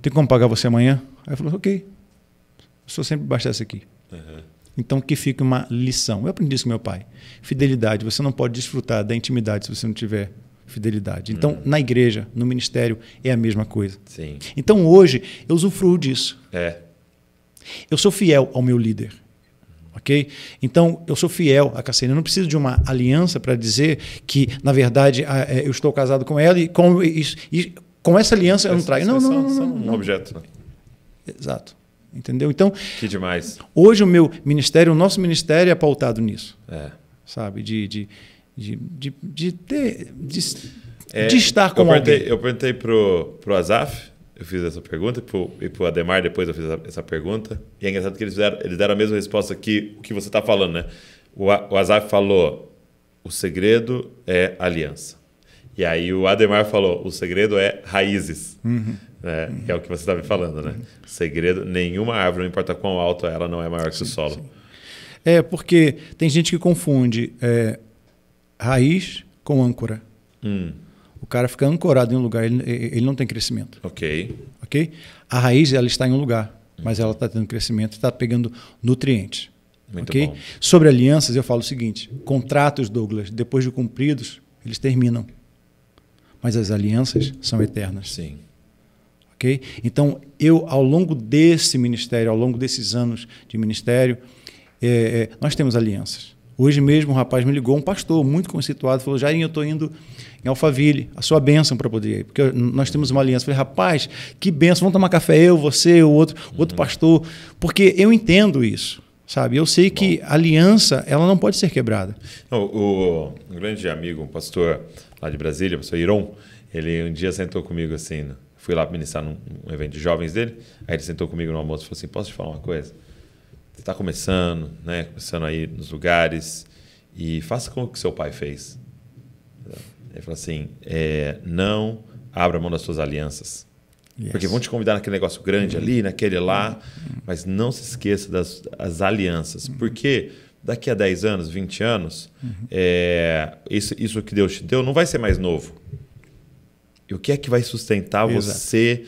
Tem como pagar você amanhã? Aí ele falou: ok. eu sou sempre baixasse aqui. Uhum. Então, que fique uma lição. Eu aprendi isso com meu pai. Fidelidade. Você não pode desfrutar da intimidade se você não tiver fidelidade. Então, uhum. na igreja, no ministério, é a mesma coisa. Sim. Então, hoje, eu usufruo disso. É. Eu sou fiel ao meu líder ok? Então, eu sou fiel à Cassandra. Eu não preciso de uma aliança para dizer que, na verdade, é, eu estou casado com ela e com, e, com essa aliança eu não traio. Não, é não, não, não, não. Um objeto. Né? Exato. Entendeu? Então. Que demais. Hoje o meu ministério, o nosso ministério é pautado nisso. É. Sabe? De, de, de, de, de ter. De, é, de estar com eu perguntei, alguém. Eu perguntei para o Azaf, eu fiz essa pergunta, e para o Ademar depois eu fiz essa, essa, pergunta. E é engraçado que eles, fizeram, eles deram a mesma resposta que o que você está falando, né? O, a, o falou, o segredo é aliança. E aí o Ademar falou, o segredo é raízes. Uhum. Uhum. é o que você estava tá me falando, né? Uhum. Segredo, nenhuma árvore, não importa quão alto, ela, não é maior sim, que o solo. Sim. É, porque tem gente que confunde é, raiz com âncora. Hum. O cara fica ancorado em um lugar, ele, ele não tem crescimento. Ok. Ok? A raiz ela está em um lugar, mas ela está tendo crescimento, está pegando nutrientes. Muito okay? bom. Sobre alianças, eu falo o seguinte: contratos, Douglas, depois de cumpridos, eles terminam. Mas as alianças são eternas. Sim. Ok? Então, eu, ao longo desse ministério, ao longo desses anos de ministério, é, é, nós temos alianças. Hoje mesmo um rapaz me ligou, um pastor muito conceituado, falou: Jairinho, eu estou indo em Alphaville, a sua bênção para poder ir. Porque nós temos uma aliança. Eu falei: rapaz, que bênção, vamos tomar café eu, você, o outro, uhum. outro pastor. Porque eu entendo isso, sabe? Eu sei Bom. que a aliança, ela não pode ser quebrada. o, um grande amigo, um pastor lá de Brasília, o pastor Iron, ele um dia sentou comigo assim, fui lá ministrar num um evento de jovens dele, aí ele sentou comigo no almoço e falou assim: posso te falar uma coisa? está começando, né? Começando aí nos lugares e faça como que seu pai fez. Ele falou assim, é, não abra mão das suas alianças. Yes. Porque vão te convidar naquele negócio grande uhum. ali, naquele lá, uhum. mas não se esqueça das, as alianças. Uhum. Porque daqui a 10 anos, 20 anos, uhum. é, isso, isso que Deus te deu não vai ser mais novo. E o que é que vai sustentar Exato. você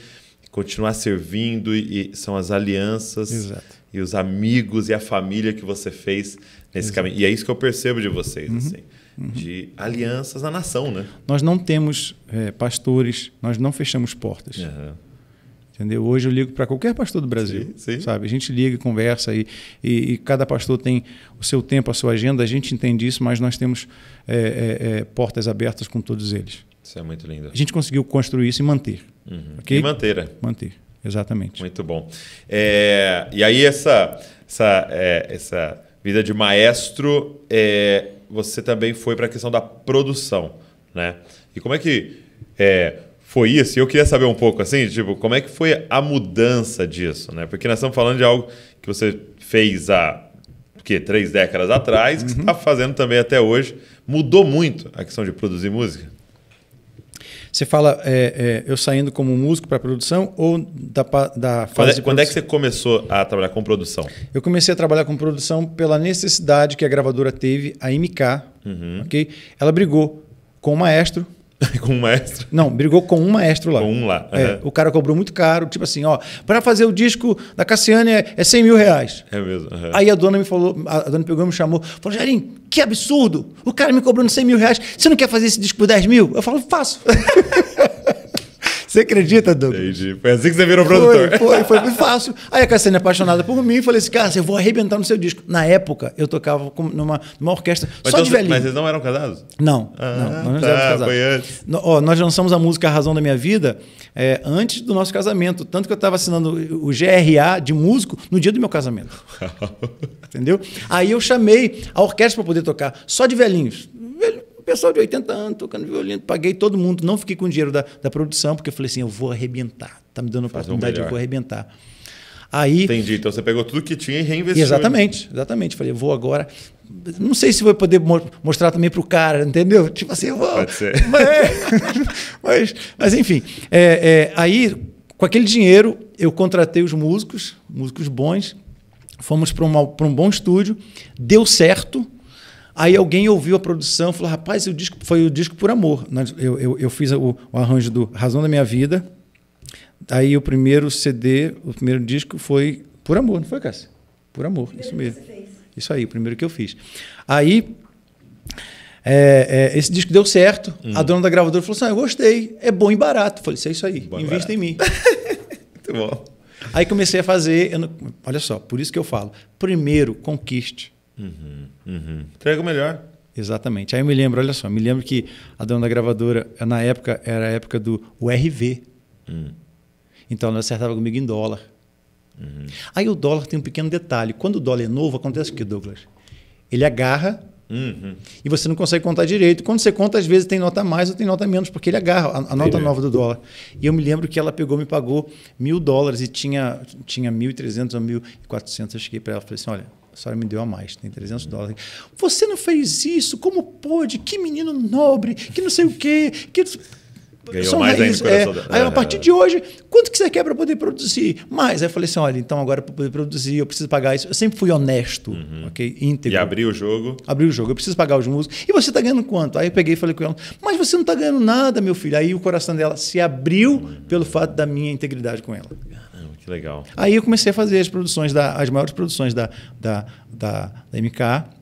continuar servindo e, e são as alianças Exato e os amigos e a família que você fez nesse Exato. caminho. E é isso que eu percebo de vocês, uhum. assim, uhum. de alianças na nação, né? Nós não temos é, pastores, nós não fechamos portas. Uhum. Entendeu? Hoje eu ligo para qualquer pastor do Brasil, sim, sim. sabe? A gente liga e conversa e, e, e, cada pastor tem o seu tempo, a sua agenda. A gente entende isso, mas nós temos é, é, é portas abertas com todos eles. Isso é muito lindo. A gente conseguiu construir isso e manter. Uhum. Okay? E manter. Né? Manter. Exatamente. Muito bom. É, e aí essa, essa, é, essa vida de maestro, é, você também foi para a questão da produção, né? E como é que é, foi isso? E eu queria saber um pouco, assim, tipo, como é que foi a mudança disso, né? Porque nós estamos falando de algo que você fez há que três décadas atrás, que uhum. você está fazendo também até hoje. Mudou muito a questão de produzir música? Você fala é, é, eu saindo como músico para produção ou da, da fase. Quando, é, quando é que você começou a trabalhar com produção? Eu comecei a trabalhar com produção pela necessidade que a gravadora teve, a MK, uhum. ok? Ela brigou com o maestro com um maestro? Não, brigou com um maestro lá. Com um lá. É, O cara cobrou muito caro, tipo assim, ó, para fazer o disco da Cassiane é, é 100 mil reais. É mesmo. Uhum. Aí a dona me falou, a dona pegou e me chamou, falou, Jairim, que absurdo, o cara me cobrando 100 mil reais, você não quer fazer esse disco por 10 mil? Eu falo, faço. Você acredita, Douglas? Entendi. Foi assim que você virou foi, produtor. Foi, foi, muito fácil. Aí a Cassiane apaixonada por mim e falei assim, cara, eu vou arrebentar no seu disco. Na época, eu tocava numa, numa orquestra mas só então, de velhinho. Mas vocês não eram casados? Não, ah, não nós não tá, éramos casados. Foi antes. No, ó, nós lançamos a música "A Razão da Minha Vida é, antes do nosso casamento. Tanto que eu estava assinando o GRA de músico no dia do meu casamento. Entendeu? Aí eu chamei a orquestra para poder tocar, só de velhinhos. O pessoal de 80 anos tocando violino. Paguei todo mundo, não fiquei com o dinheiro da, da produção, porque eu falei assim: eu vou arrebentar. Tá me dando a oportunidade, eu vou arrebentar. Aí, Entendi. Então você pegou tudo que tinha e reinvestiu. Exatamente, né? exatamente. Falei, vou agora. Não sei se vou poder mostrar também para o cara, entendeu? Tipo assim, eu vou. Pode ser. Mas, mas, mas enfim. É, é, aí, com aquele dinheiro, eu contratei os músicos, músicos bons. Fomos para um bom estúdio. Deu certo Aí alguém ouviu a produção e falou: rapaz, o disco foi o disco por amor. Eu, eu, eu fiz o, o, arranjo do Razão da Minha Vida. Aí o primeiro CD, o primeiro disco foi por amor, não foi, Cássio? Por amor, isso mesmo. Isso aí, o primeiro que eu fiz. Aí é, é, esse disco deu certo. Hum. A dona da gravadora falou assim: ah, eu gostei, é bom e barato. Eu falei, isso é isso aí, bom invista em mim. Muito bom. Aí comecei a fazer. Não, olha só, por isso que eu falo: primeiro, conquiste. Uhum, uhum. Entrega o melhor. Exatamente. Aí eu me lembro, olha só, me lembro que a dona da gravadora, na época, era a época do URV. Uhum. Então ela acertava comigo em dólar. Uhum. Aí o dólar tem um pequeno detalhe. Quando o dólar é novo, acontece o que, Douglas? Ele agarra uhum. e você não consegue contar direito. Quando você conta, às vezes tem nota mais ou tem nota menos, porque ele agarra a, a nota é. nova do dólar. E eu me lembro que ela pegou, me pagou mil dólares e tinha, tinha 1.300 ou 1.400. Eu cheguei para ela e falei assim: olha, senhora me deu a mais, tem 300 dólares. Você não fez isso? Como pôde? Que menino nobre, que não sei o quê. Que... Ganhou mais é, é da... Aí, a é, partir é. de hoje, quanto que você quer para poder produzir? Mais. Aí eu falei assim, olha, então agora para poder produzir, eu preciso pagar isso. Eu sempre fui honesto, uhum. ok? Íntegro. E abri o jogo. Abri o jogo. Eu preciso pagar os músicos. E você está ganhando quanto? Aí eu peguei e falei com ela, mas você não está ganhando nada, meu filho. Aí o coração dela se abriu uhum. pelo fato da minha integridade com ela legal. Aí eu comecei a fazer as produções, da, as maiores produções da, da, da, da MK.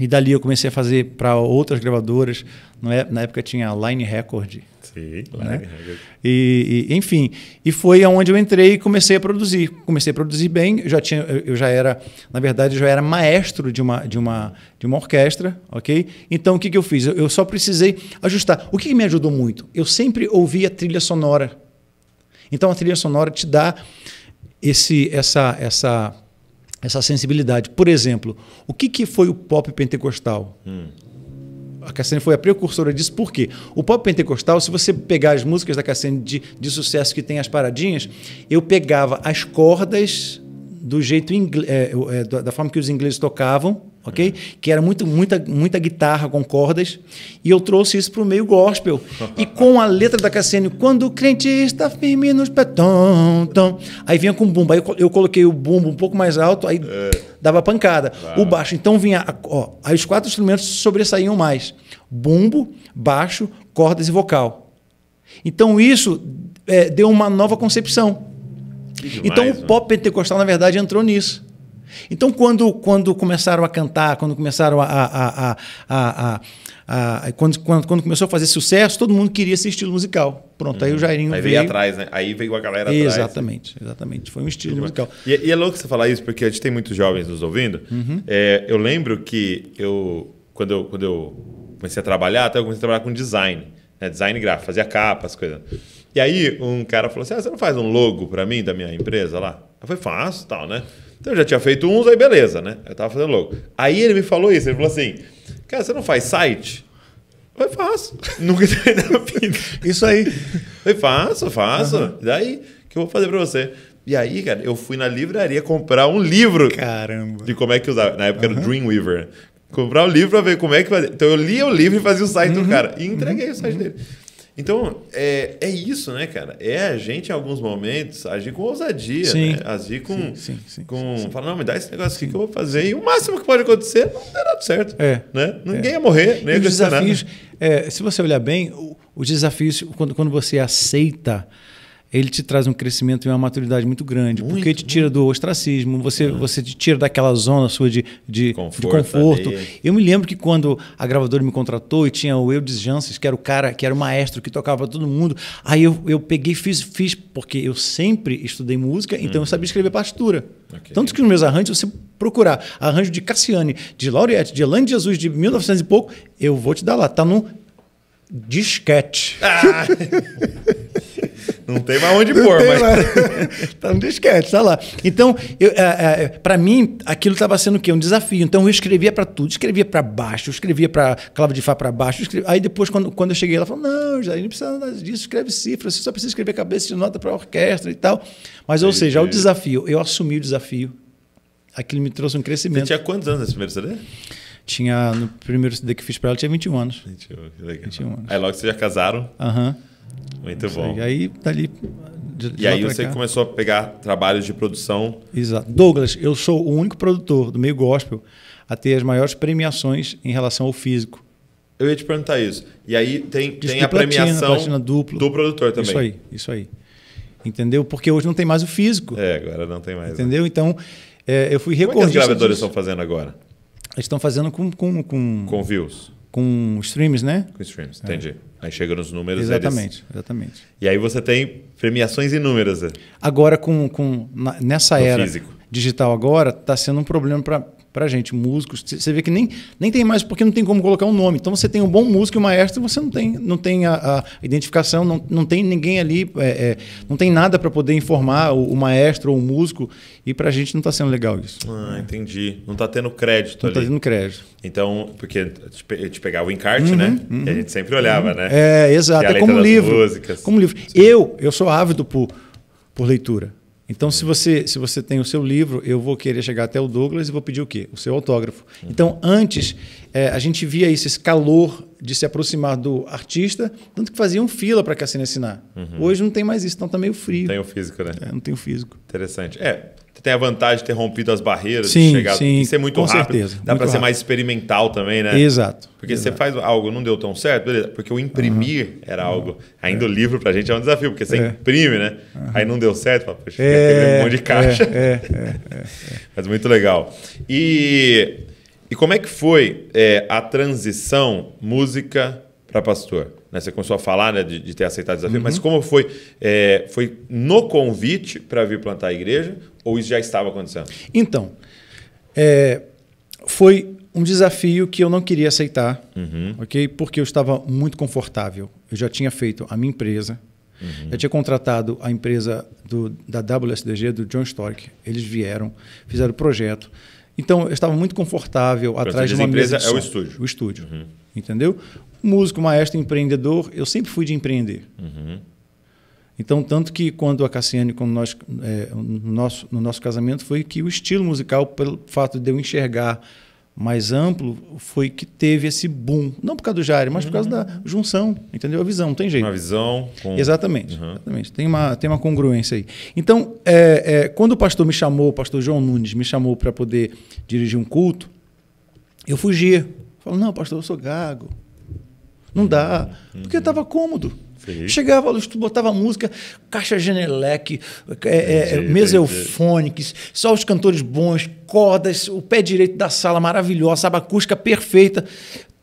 E dali eu comecei a fazer para outras gravadoras. É, na época tinha Line Record. Sim, né? Line Record. E, e, enfim, e foi aonde eu entrei e comecei a produzir. Comecei a produzir bem. Eu já tinha, eu já era, na verdade, eu já era maestro de uma, de uma, de uma orquestra, ok? Então o que, que eu fiz? Eu, eu só precisei ajustar. O que, que me ajudou muito? Eu sempre ouvia trilha sonora. Então a trilha sonora te dá esse, essa, essa, essa sensibilidade. Por exemplo, o que, que foi o pop pentecostal? Hum. A Cassiane foi a precursora disso, por quê? O pop pentecostal, se você pegar as músicas da Cassiane de, de sucesso que tem as paradinhas, eu pegava as cordas do jeito é, é, da forma que os ingleses tocavam ok? Que era muito, muita, muita guitarra com cordas. E eu trouxe isso para o meio gospel. e com a letra da Cassiane, quando o crente está firme nos pés, aí vinha com bumbo. Aí eu, eu, coloquei o bumbo um pouco mais alto, aí é. dava pancada. Claro. O baixo, então vinha, ó, aí os quatro instrumentos sobressaíam mais. Bumbo, baixo, cordas e vocal. Então isso é, deu uma nova concepção. Demais, então o né? pop pentecostal, na verdade, entrou nisso. Então, quando, quando começaram a cantar, quando começaram a, a, a, a quando, quando, quando, começou a fazer sucesso, todo mundo queria esse estilo musical. Pronto, uhum. aí o uhum. Jairinho aí veio. atrás, né? Aí veio a galera exatamente, atrás. Exatamente, exatamente. Foi um estilo musical. E, é, e, é louco você falar isso, porque a gente tem muitos jovens nos ouvindo. Uhum. É, eu lembro que eu quando, eu, quando eu comecei a trabalhar, até eu comecei a trabalhar com design, né? design gráfico, fazia capas, coisas. E aí um cara falou assim: ah, você não faz um logo para mim da minha empresa lá? Eu falei, faço, tal, né? Então eu já tinha feito uns, aí beleza, né? Eu tava fazendo logo. Aí ele me falou isso, ele falou assim: Cara, você não faz site? Eu faço. Nunca entrei na vida. Isso aí. Eu faço, faço. Uhum. Daí que eu vou fazer pra você. E aí, cara, eu fui na livraria comprar um livro. Caramba. De como é que usava. Na época uhum. era Dreamweaver. Comprar o um livro pra ver como é que fazia. Então eu lia o livro e fazia o site uhum. do cara. E entreguei uhum. o site uhum. dele. Então, é, é isso, né, cara? É a gente, em alguns momentos, agir com ousadia, sim. né? Agir com. Sim, sim, sim com sim. Falar, não, me dá esse negócio aqui que eu vou fazer. E o máximo que pode acontecer não terá certo. É. Né? Ninguém é. ia morrer, nem ia desafios, nada. É, se você olhar bem, os desafios, quando, quando você aceita ele te traz um crescimento e uma maturidade muito grande, muito, porque te tira muito. do ostracismo, você, é. você te tira daquela zona sua de, de conforto. De conforto. Eu me lembro que quando a gravadora me contratou e tinha o Eudes Janssens, que era o cara, que era o maestro, que tocava todo mundo, aí eu, eu peguei fiz, fiz, porque eu sempre estudei música, então uhum. eu sabia uhum. escrever partitura. Okay. Tanto que nos meus arranjos, você procurar arranjo de Cassiane, de Laureate, de Elaine Jesus, de 1900 e pouco, eu vou te dar lá, tá num disquete. Ah. Não tem mais onde pôr, mas. tá no disquete, tá lá. Então, é, é, para mim, aquilo estava sendo o quê? Um desafio. Então, eu escrevia para tudo, escrevia para baixo, escrevia para clava de fá para baixo. Escrevia... Aí depois, quando, quando eu cheguei, ela falou: não, já não precisa nada disso, escreve cifra, você só precisa escrever cabeça de nota para orquestra e tal. Mas, ou seja, é o desafio, eu assumi o desafio. Aquilo me trouxe um crescimento. Você tinha quantos anos nesse primeiro CD? Tinha, no primeiro CD que fiz para ela, tinha 21 anos. 21, que legal. 21 anos. Aí logo vocês já casaram. Aham. Uhum. Muito Isso bom. Aí, aí dali. De, de e aí você cá. começou a pegar trabalhos de produção. Exato. Douglas, eu sou o único produtor do meio gospel a ter as maiores premiações em relação ao físico. Eu ia te perguntar isso. E aí tem, tem a platina, premiação platina duplo. do produtor também. Isso aí, isso aí. Entendeu? Porque hoje não tem mais o físico. É, agora não tem mais. Né? Entendeu? Né? Então, é, eu fui recordista. Como é que os gravadores estão fazendo agora? Eles estão fazendo com... Com, com... com views com streams, né? Com streams, entendi. É. Aí chega nos números. Exatamente, eles... exatamente. E aí você tem premiações inúmeras. Né? Agora, com, com, nessa no era físico. digital agora, está sendo um problema para para gente, músicos. Você vê que nem, nem tem mais, porque não tem como colocar um nome. Então você tem um bom músico e um maestro, você não tem, não tem a, a identificação, não, não tem ninguém ali, é, é, não tem nada para poder informar o, o, maestro ou o músico. E para a gente não está sendo legal isso. Ah, entendi. Não está tendo crédito não tá ali. Não está tendo crédito. Então, porque eu te pegava o encarte, uhum, né? Uhum, e a uhum. gente sempre olhava, uhum. né? É, exato. É como livro. Músicas. Como livro. Sim. Eu, eu sou ávido por, por leitura. Então, se você, se você tem o seu livro, eu vou querer chegar até o Douglas e vou pedir o quê? O seu autógrafo. Uhum. Então, antes, é, a gente via isso, esse calor de se aproximar do artista, tanto que faziam fila para a assinar. Uhum. Hoje não tem mais isso, então está meio frio. tem o físico, né? É, não tem o físico. Interessante. É, você tem a vantagem de ter rompido as barreiras, sim, de chegar. Sim, isso é muito com rápido. Certeza, Dá para ser mais experimental também, né? Exato. Porque exato. você faz algo, não deu tão certo, beleza. Porque o imprimir uhum. era algo. Ainda é. o livro para a gente é um desafio, porque você é. imprime, né? Uhum. Aí não deu certo, fala, poxa, é, um monte de é, caixa. É, é, é, é. Mas muito legal. E, e como é que foi a transição música para pastor? Né? Você começou a falar né, de, de, ter aceitado o desafio, uhum. mas como foi? É, foi no convite para vir plantar a igreja ou isso já estava acontecendo? Então, é, foi um desafio que eu não queria aceitar, uhum. ok? Porque eu estava muito confortável. Eu já tinha feito a minha empresa, uhum. já tinha contratado a empresa do, da WSDG, do John Stork. Eles vieram, fizeram o projeto. Então, eu estava muito confortável atrás de uma empresa. empresa de é o estúdio. O estúdio. Uhum entendeu? Músico, maestro, empreendedor, eu sempre fui de empreender. Uhum. Então, tanto que quando a Cassiane, quando nós, é, no, nosso, no nosso casamento, foi que o estilo musical, pelo fato de eu enxergar mais amplo, foi que teve esse boom. Não por causa do Jair, mas por causa uhum. da junção, entendeu? A visão, não tem jeito. Uma visão. Com... Exatamente, uhum. exatamente. Tem uma, tem uma congruência aí. Então, é, é, quando o pastor me chamou, o pastor João Nunes me chamou para poder dirigir um culto, eu fugia falo não, pastor, eu sou gago. Não dá. Uhum. Porque estava cômodo. Sim. Chegava, botava música, caixa genelec, é, é, é só os cantores bons, cordas, o pé direito da sala maravilhosa, a acústica perfeita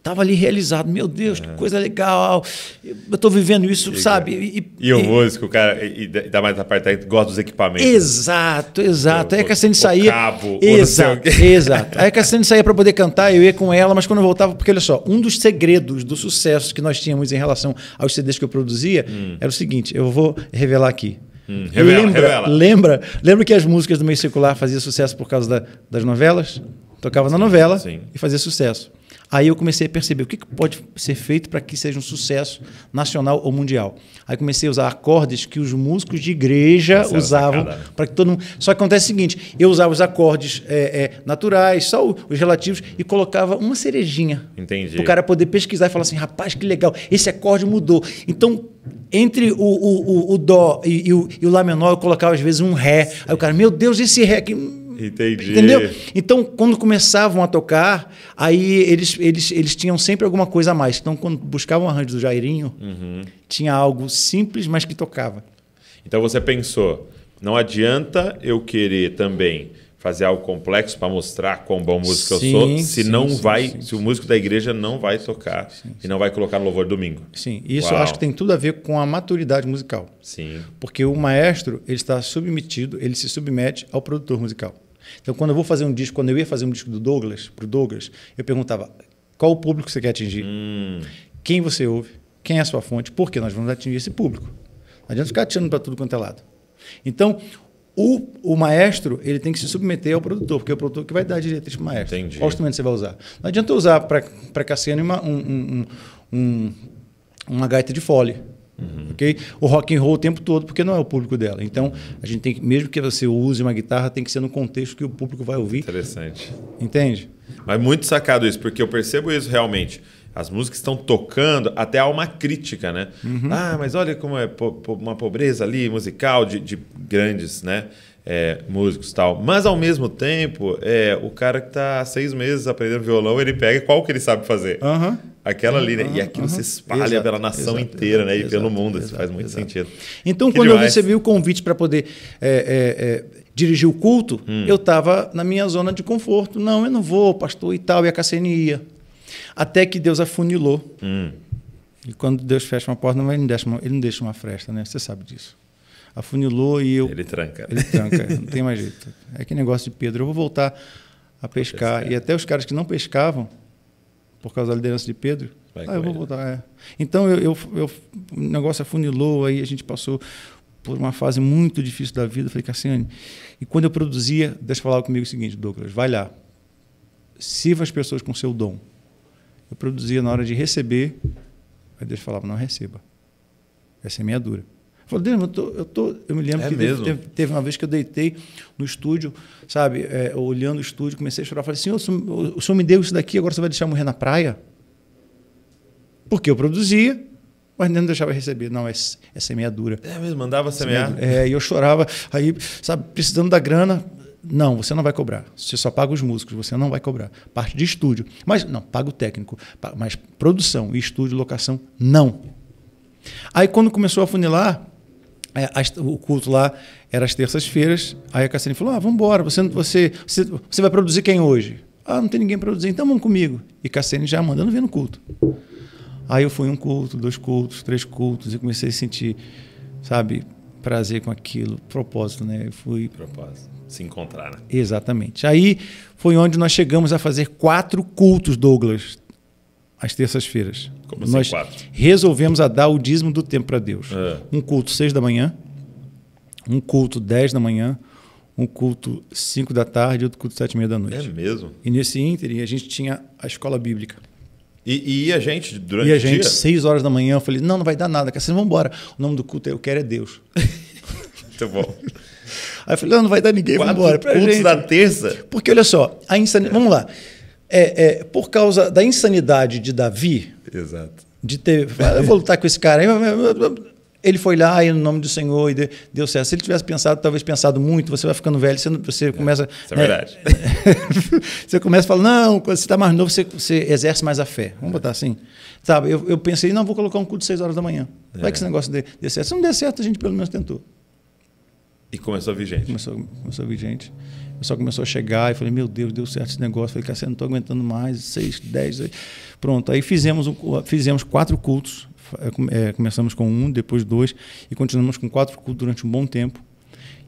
estava ali realizado. Meu Deus, uhum. que coisa legal. Eu estou vivendo isso, e, sabe? E, e, e o cara, e, dá mais a parte aí gosta dos equipamentos. Exato, exato. O, aí é a Cassiane saía. Cabo, exato, exato. Aí é a Cassiane saía para poder cantar, eu ia com ela, mas quando eu voltava, porque olha só, um dos segredos do sucesso que nós tínhamos em relação aos CDs que eu produzia hum. era o seguinte: eu vou revelar aqui. Hum, revela, lembra, revela. lembra, lembra que as músicas do meio secular faziam sucesso por causa da, das novelas? Tocava na novela Sim. e fazia sucesso. Aí eu comecei a perceber o que, pode ser feito para que seja um sucesso nacional ou mundial. Aí comecei a usar acordes que os músicos de igreja Essa usavam para que todo mundo. Só que acontece o seguinte: eu usava os acordes é, é, naturais, só os relativos, e colocava uma cerejinha. Entendi. Para o cara poder pesquisar e falar assim: rapaz, que legal, esse acorde mudou. Então, entre o, o, o, o Dó e, e, o, e, o, Lá menor, eu colocava às vezes um Ré. Sim. Aí o cara, meu Deus, esse Ré aqui Entendi. Entendeu? Então, quando começavam a tocar, aí eles, eles, eles tinham sempre alguma coisa a mais. Então, quando buscavam o arranjo do Jairinho, uhum. tinha algo simples, mas que tocava. Então, você pensou, não adianta eu querer também fazer algo complexo para mostrar quão bom músico sim, eu sou, se sim, não sim, vai, se o músico da igreja não vai tocar e não vai colocar no louvor domingo. Sim, isso Uau. eu acho que tem tudo a ver com a maturidade musical. Sim. Porque o maestro, ele está submetido, ele se submete ao produtor musical. Então, quando eu vou fazer um disco, quando eu ia fazer um disco do Douglas, para o Douglas, eu perguntava qual o público que você quer atingir, hum. quem você ouve, quem é a sua fonte, porque nós vamos atingir esse público. Não adianta ficar atirando para tudo quanto é lado. Então, o, o, maestro ele tem que se submeter ao produtor, porque é o produtor que vai dar a diretriz para o maestro. Entendi. Qual instrumento você vai usar? Não adianta usar para Cassiano uma, um, um, um, uma gaita de fole. Uhum. O rock and roll o tempo todo, porque não é o público dela. Então, a gente tem que, mesmo que você use uma guitarra, tem que ser no contexto que o público vai ouvir. Interessante. Entende? Mas muito sacado isso, porque eu percebo isso realmente. As músicas estão tocando, até há uma crítica, né? Uhum. Ah, mas olha como é po po uma pobreza ali musical de, de grandes, né? É, músicos tal. Mas ao mesmo tempo, é, o cara que está há seis meses aprendendo violão, ele pega qual que ele sabe fazer. Uhum. Aquela ali, né? E aquilo se espalha exato, pela nação exato, inteira, exato, né? E pelo mundo. Isso faz muito sentido. Então, que quando demais. eu recebi o convite para poder é, é, é, dirigir o culto, hum. eu estava na minha zona de conforto. Não, eu não vou, pastor e tal, e a Cassiane ia. Até que Deus afunilou. Hum. E quando Deus fecha uma porta, não, ele, não deixa uma, ele não deixa uma fresta, né? Você sabe disso. Afunilou e eu. Ele tranca. Ele tranca, é, não tem mais jeito. É que negócio de Pedro. Eu vou voltar a pescar. pescar. E até os caras que não pescavam por causa da liderança de Pedro. Vai ah, eu vou ele, né? voltar. É. Então, eu, eu, eu, o negócio afunilou, aí a gente passou por uma fase muito difícil da vida. Eu falei, Cassiane, e quando eu produzia, Deus falava comigo o seguinte, Douglas, vai lá, sirva as pessoas com seu dom. Eu produzia na hora de receber, aí Deus falava, não receba. Essa é minha dura. Falei, Deus, eu, tô, eu, tô, eu me lembro é que teve, teve, teve, uma vez que eu deitei no estúdio, sabe, é, olhando o estúdio, comecei a chorar. Falei, senhor, o senhor me deu isso daqui, agora você vai deixar morrer na praia? Porque eu produzia, mas não deixava receber. Não, é, é semeadura. É mesmo, mandava semear. É, e eu chorava, aí, sabe, precisando da grana. Não, você não vai cobrar. Você só paga os músicos, você não vai cobrar. Parte de estúdio. Mas, não, paga o técnico. Mas produção e estúdio, locação, não. Aí quando começou a funilar, é, o culto lá era às terças-feiras. Aí a Cassiane falou: Ah, vamos embora, você, você, você, vai produzir quem hoje? Ah, não tem ninguém para produzir, então vamos comigo. E Cassiane já mandando vir no culto. Aí eu fui um culto, dois cultos, três cultos, e comecei a sentir, sabe, prazer com aquilo, propósito, né? Eu fui. Propósito. Se encontrar, né? Exatamente. Aí foi onde nós chegamos a fazer quatro cultos, Douglas, às terças-feiras. Como Nós assim, resolvemos a dar o dízimo do tempo para Deus. É. Um culto seis da manhã, um culto dez da manhã, um culto cinco da tarde e outro culto sete e meia da noite. É mesmo? E nesse ínterim a gente tinha a escola bíblica. E, e a gente durante e a gente, dia? seis horas da manhã, eu falei, não, não vai dar nada, cara, vocês vão embora. O nome do culto é Eu Quero é Deus. Muito bom. Aí eu falei, não, não vai dar ninguém, vamos embora. Cultos da terça? Porque olha só, a insanidade... É. Vamos lá. É, é, por causa da insanidade de Davi, Exato. De ter. Eu vou lutar com esse cara aí. Ele foi lá e no nome do Senhor e deu certo. Se ele tivesse pensado, talvez pensado muito, você vai ficando velho, você, você é, começa. Isso é verdade. Né? você começa a falar, não, quando você está mais novo, você, você, exerce mais a fé. Vamos é. botar assim. Sabe, eu, eu pensei, não, vou colocar um culto de 6 horas da manhã. É. Vai que esse negócio dê, dê certo. Se não der certo, a gente pelo menos tentou. E começou a vir gente. Começou, começou a vir gente. O pessoal começou a chegar e falei, meu Deus, deu certo esse negócio. Falei, cara, não estou aguentando mais, seis, dez. Aí. Pronto, aí fizemos, fizemos quatro cultos. É, é, começamos com um, depois dois, e continuamos com quatro cultos durante um bom tempo.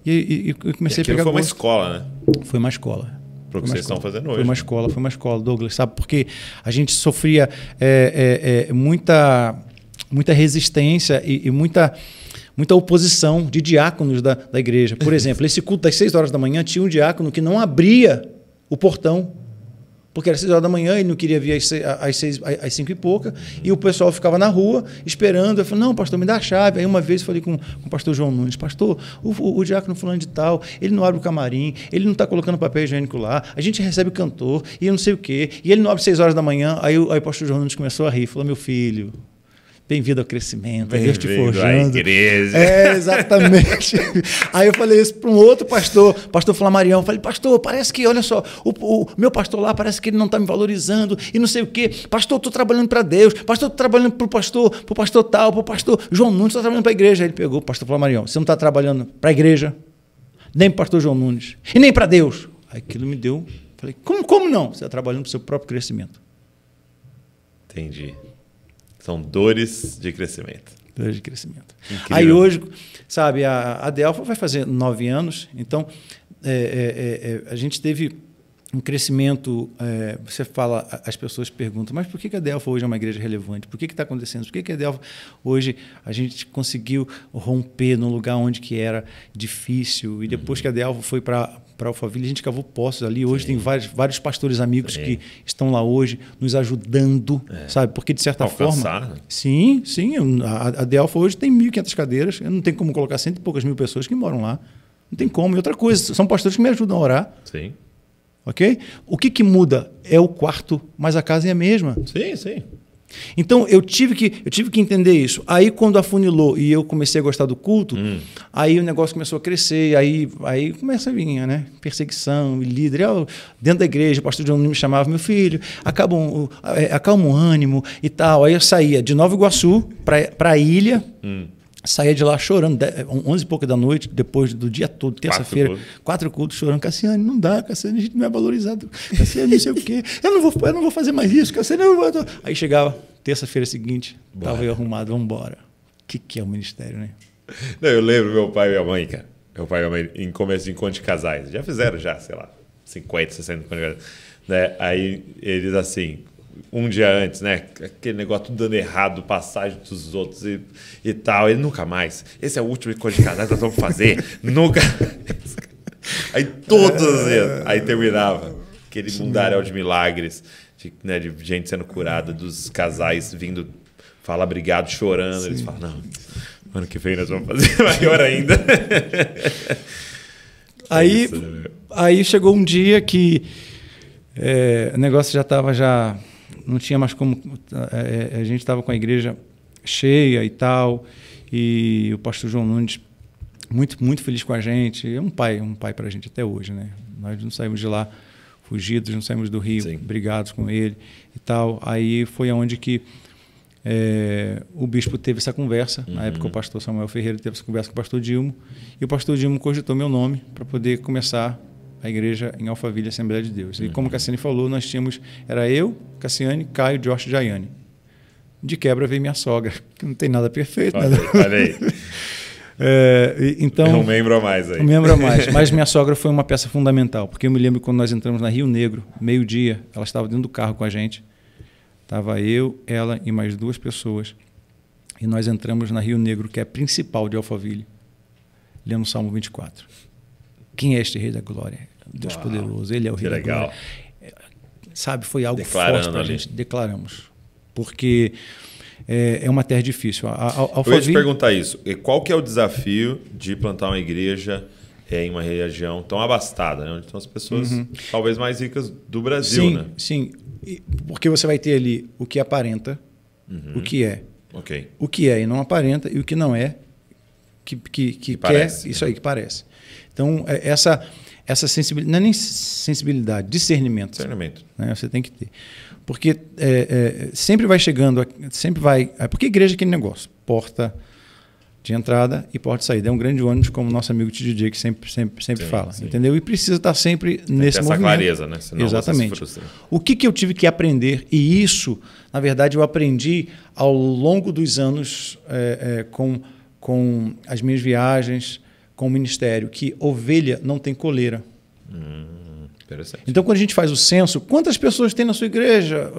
E, e, e comecei e a pegar. Foi gosto. uma escola, né? Foi uma escola. Para o que vocês escola. estão fazendo hoje. Foi uma escola, foi uma escola, Douglas, sabe? Porque a gente sofria é, é, é muita, muita resistência e muita muita oposição de diáconos da, da igreja. Por exemplo, esse culto das seis horas da manhã tinha um diácono que não abria o portão, porque era seis horas da manhã, e não queria vir às às seis, às cinco e pouca, e o pessoal ficava na rua esperando. Eu falei, não, pastor, me dá a chave. Aí uma vez falei com, com o pastor João Nunes, pastor, o, o, o diácono fulano de tal, ele não abre o camarim, ele não está colocando papel higiênico lá, a gente recebe o cantor, e eu não sei o quê, e ele não abre seis horas da manhã. Aí, aí o pastor João Nunes começou a rir, falou, meu filho, Bem-vindo ao crescimento, Bem é Deus te forjando. É, exatamente. Aí eu falei isso para um outro pastor, pastor Flamarião. Eu falei, pastor, parece que, olha só, o, o meu pastor lá parece que ele não está me valorizando e não sei o quê. Pastor, estou trabalhando para Deus. Pastor, estou trabalhando para o pastor, para o pastor tal, para o pastor João Nunes, estou trabalhando para a igreja. Aí ele pegou, pastor Flamarião, você não está trabalhando para a igreja, nem para o pastor João Nunes, e nem para Deus. Aí aquilo me deu, falei, como, como não? Você está trabalhando para o seu próprio crescimento. Entendi. São dores de crescimento. Dores de crescimento. Incrível. Aí hoje, sabe, a, a Delfa vai fazer nove anos, então é, é, é, é a gente teve um crescimento. É, você fala, as pessoas perguntam, mas por que, a Delfa hoje é uma igreja relevante? Por que está acontecendo? Por que, que a Delfa hoje a gente conseguiu romper num lugar onde que era difícil? E depois uhum. que a Delfa foi para para Alphaville. A gente cavou poços ali. Hoje Sim. tem vários, vários pastores amigos Sim. que estão lá hoje nos ajudando, é. sabe? Porque de certa Alcançar. forma. Né? Sim, sim. A, a de Alfa hoje tem 1.500 cadeiras. não tem como colocar cento e poucas mil pessoas que moram lá. Não tem como. E outra coisa, são pastores que me ajudam a orar. Sim. Ok? O que, que muda é o quarto, mas a casa é a mesma. Sim, sim. Então eu tive que eu tive que entender isso. Aí quando afunilou e eu comecei a gostar do culto, hum. aí o negócio começou a crescer, aí aí começa a vir, né? Perseguição, líder, eu, dentro da igreja, o pastor John me chamava meu filho, acaba um, é, acalma o ânimo e tal. Aí eu saía de Nova Iguaçu para para ilha. Hum. Saía de lá chorando, 11 é, e pouca da noite, depois do dia todo, terça-feira, quatro, quatro cultos chorando. Cassiane, não dá, Cassiane, a gente não é valorizado. Cassiane, não sei o quê. Eu não vou, eu não vou fazer mais isso, Cassiane, eu não vou. Aí chegava, terça-feira seguinte, Bora. tava eu arrumado, vamos embora. O que, que é o ministério, né? Não, eu lembro meu pai e minha mãe, cara. Meu pai e minha mãe, em começo de encontro de casais. Já fizeram, já, sei lá, 50, 60 encontros de casais. Né? Aí eles assim, um dia antes, né? Aquele negócio tudo dando errado, passagem dos outros e, e tal. Ele nunca mais. Esse é o último coisa de casais que nós vamos fazer. nunca. Aí todas as vezes. Aí terminava. Aquele mundaréu de milagres, de, né, de gente sendo curada, dos casais vindo falar obrigado, chorando. Sim. Eles falam, não, ano que vem nós vamos fazer maior ainda. aí, é isso, né? aí chegou um dia que é, o negócio já estava já não tinha mais como. A, é, é, a gente estava com a igreja cheia e tal, e o pastor João Nunes muito, muito feliz com a gente. É um pai, um pai para a gente até hoje, né? Nós não saímos de lá fugidos, não saímos do Rio, brigados com ele e tal. Aí foi aonde que é, o bispo teve essa conversa. Uhum. Na época, o pastor Samuel Ferreira teve essa conversa com o pastor Dilmo. E o pastor Dilmo cogitou meu nome para poder começar a igreja em Alphaville, Assembleia de Deus. E uhum. como a Cassiane falou, nós tínhamos, era eu, Cassiane, Caio, Jorge e Jaiane. De quebra veio minha sogra, que não tem nada perfeito. Olha, nada... olha aí. É, então, não é membro mais aí. Não membro mais. Mas minha sogra foi uma peça fundamental, porque eu me lembro quando nós entramos na Rio Negro, meio-dia, ela estava dentro do carro com a gente. Estava eu, ela e mais duas pessoas. E nós entramos na Rio Negro, que é a principal de Alphaville, lendo o Salmo 24. Quem é este Rei da Glória? Deus Uau, poderoso, ele é o Rei da legal. Glória. Sabe, foi algo Declarando forte para a gente. Declaramos. Porque é, é, uma terra difícil. A, a, a Alphaville... Eu ia te perguntar isso. Qual que é o desafio de plantar uma igreja é, em uma região tão abastada, né? onde estão as pessoas uhum. talvez mais ricas do Brasil. Sim, né? sim. E porque você vai ter ali o que aparenta, uhum. o que é. Okay. O que é e não aparenta, e o que não é, que, que, que, quer, parece, isso né? aí que parece. Então, é, essa, essa sensibilidade, não é nem sensibilidade, discernimento. Discernimento. Né? Você tem que ter. Porque é, é, sempre vai chegando, sempre vai. É, porque igreja é aquele negócio: porta de entrada e porta de saída. É um grande ônibus, como nosso amigo TJ que sempre, sempre, sempre sim, fala. Sim. Entendeu? E precisa estar sempre tem nesse essa movimento. clareza, né? Senão Exatamente. Se o que, que eu tive que aprender, e isso, na verdade, eu aprendi ao longo dos anos é, é com, com as minhas viagens com o ministério que ovelha não tem coleira. Hum. Interessante. Então, quando a gente faz o censo, quantas pessoas tem na sua igreja,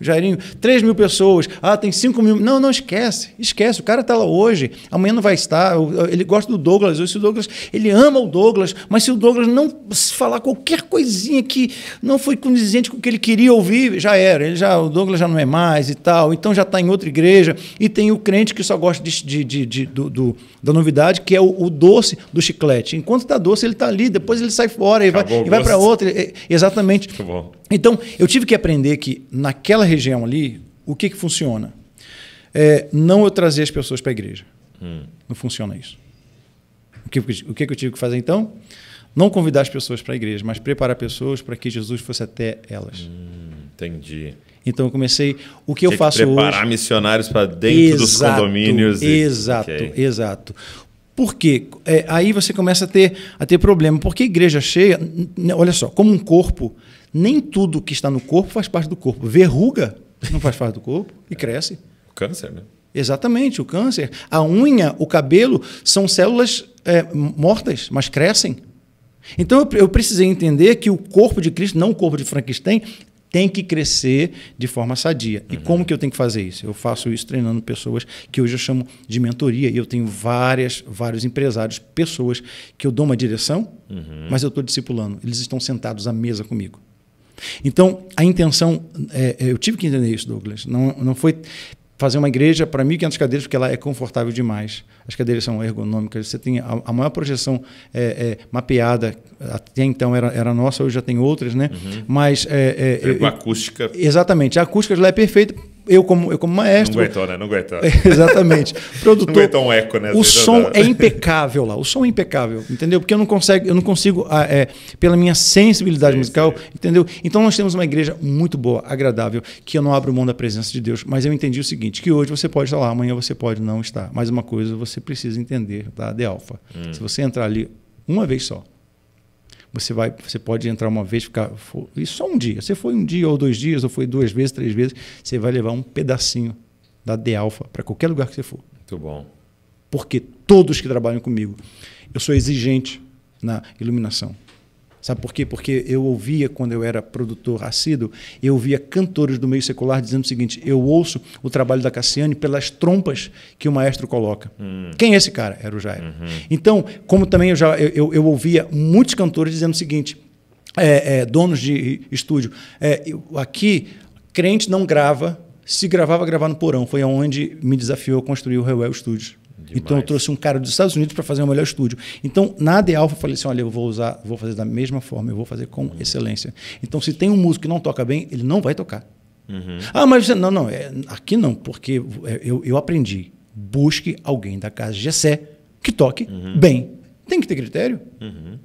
Jairinho? 3 mil pessoas. Ah, tem 5 mil. Não, não esquece. Esquece. O cara está lá hoje, amanhã não vai estar. Ele gosta do Douglas. Hoje, o Douglas, ele ama o Douglas, mas se o Douglas não falar qualquer coisinha que não foi condizente com o que ele queria ouvir, já era. Ele já, o Douglas já não é mais e tal. Então, já está em outra igreja. E tem o crente que só gosta de, de, de, de do, do, da novidade, que é o, o, doce do chiclete. Enquanto está doce, ele está ali. Depois ele sai fora e Acabou vai, e vai para outra é, exatamente. Muito bom. Então, eu tive que aprender que naquela região ali, o que, que funciona? É, não eu trazer as pessoas para a igreja. Hum. Não funciona isso. O que, o que, que eu tive que fazer então? Não convidar as pessoas para a igreja, mas preparar pessoas para que Jesus fosse até elas. Hum, entendi. Então eu comecei. O que Tinha eu faço que preparar hoje? Preparar missionários para dentro exato, dos condomínios. Exato, e... exato. Por quê? É, aí você começa a ter, a ter problema. Porque igreja cheia, olha só, como um corpo, nem tudo que está no corpo faz parte do corpo. Verruga não faz parte do corpo e é. cresce. O câncer, né? Exatamente, o câncer. A unha, o cabelo, são células é, mortas, mas crescem. Então eu, eu precisei entender que o corpo de Cristo, não o corpo de Frankenstein, tem que crescer de forma sadia. E como que eu tenho que fazer isso? Eu faço isso treinando pessoas que hoje eu chamo de mentoria. E eu tenho várias, vários empresários, pessoas que eu dou uma direção, uhum. mas eu estou discipulando. Eles estão sentados à mesa comigo. Então, a intenção, é, é eu tive que entender isso, Douglas. Não, não foi fazer uma igreja para 1.500 cadeiras, porque ela é confortável demais. As cadeiras são ergonômicas. Você tem a, a maior projeção é, é, mapeada, até então era, era nossa, hoje já tem outras, né? Uhum. Mas. É, é, é, acústica. Exatamente. A acústica lá é perfeita eu como, eu como maestro. Não aguentou, né? Não aguentou. Exatamente. Produtor. Não aguentou um eco, né? O som é impecável lá. O som é impecável, entendeu? Porque eu não consigo, eu não consigo ah, é, pela minha sensibilidade sim, musical, sim. entendeu? Então nós temos uma igreja muito boa, agradável, que eu não abro mão da presença de Deus. Mas eu entendi o seguinte: que hoje você pode estar lá, amanhã você pode não estar. Mas uma coisa você precisa entender, tá? De alfa. Hum. Se você entrar ali uma vez só, você vai, você pode entrar uma vez, ficar e só um dia. Você foi um dia ou dois dias, ou foi duas vezes, três vezes, você vai levar um pedacinho da D-alfa para qualquer lugar que você for. Muito bom. Porque todos que trabalham comigo, eu sou exigente na iluminação. Sabe por quê? Porque eu ouvia, quando eu era produtor assíduo, eu ouvia cantores do meio secular dizendo o seguinte: eu ouço o trabalho da Cassiane pelas trompas que o maestro coloca. Hum. Quem é esse cara? Era o Jair. Uhum. Então, como também eu já eu, eu, eu ouvia muitos cantores dizendo o seguinte. É, é, donos de estúdio. É, eu, aqui, crente não grava. Se gravava, gravar no porão. Foi onde me desafiou a construir o Rewell Studios. Demais. Então eu trouxe um cara dos Estados Unidos para fazer o melhor estúdio. Então na The é Alpha eu falei assim, olha, eu vou usar, vou fazer da mesma forma, eu vou fazer com uhum. excelência. Então se tem um músico que não toca bem, ele não vai tocar. Uhum. Ah, mas você, não, não, é, aqui não, porque é, eu, eu aprendi. Busque alguém da casa de Jessé que toque uhum. bem. Tem que ter critério. Uhum.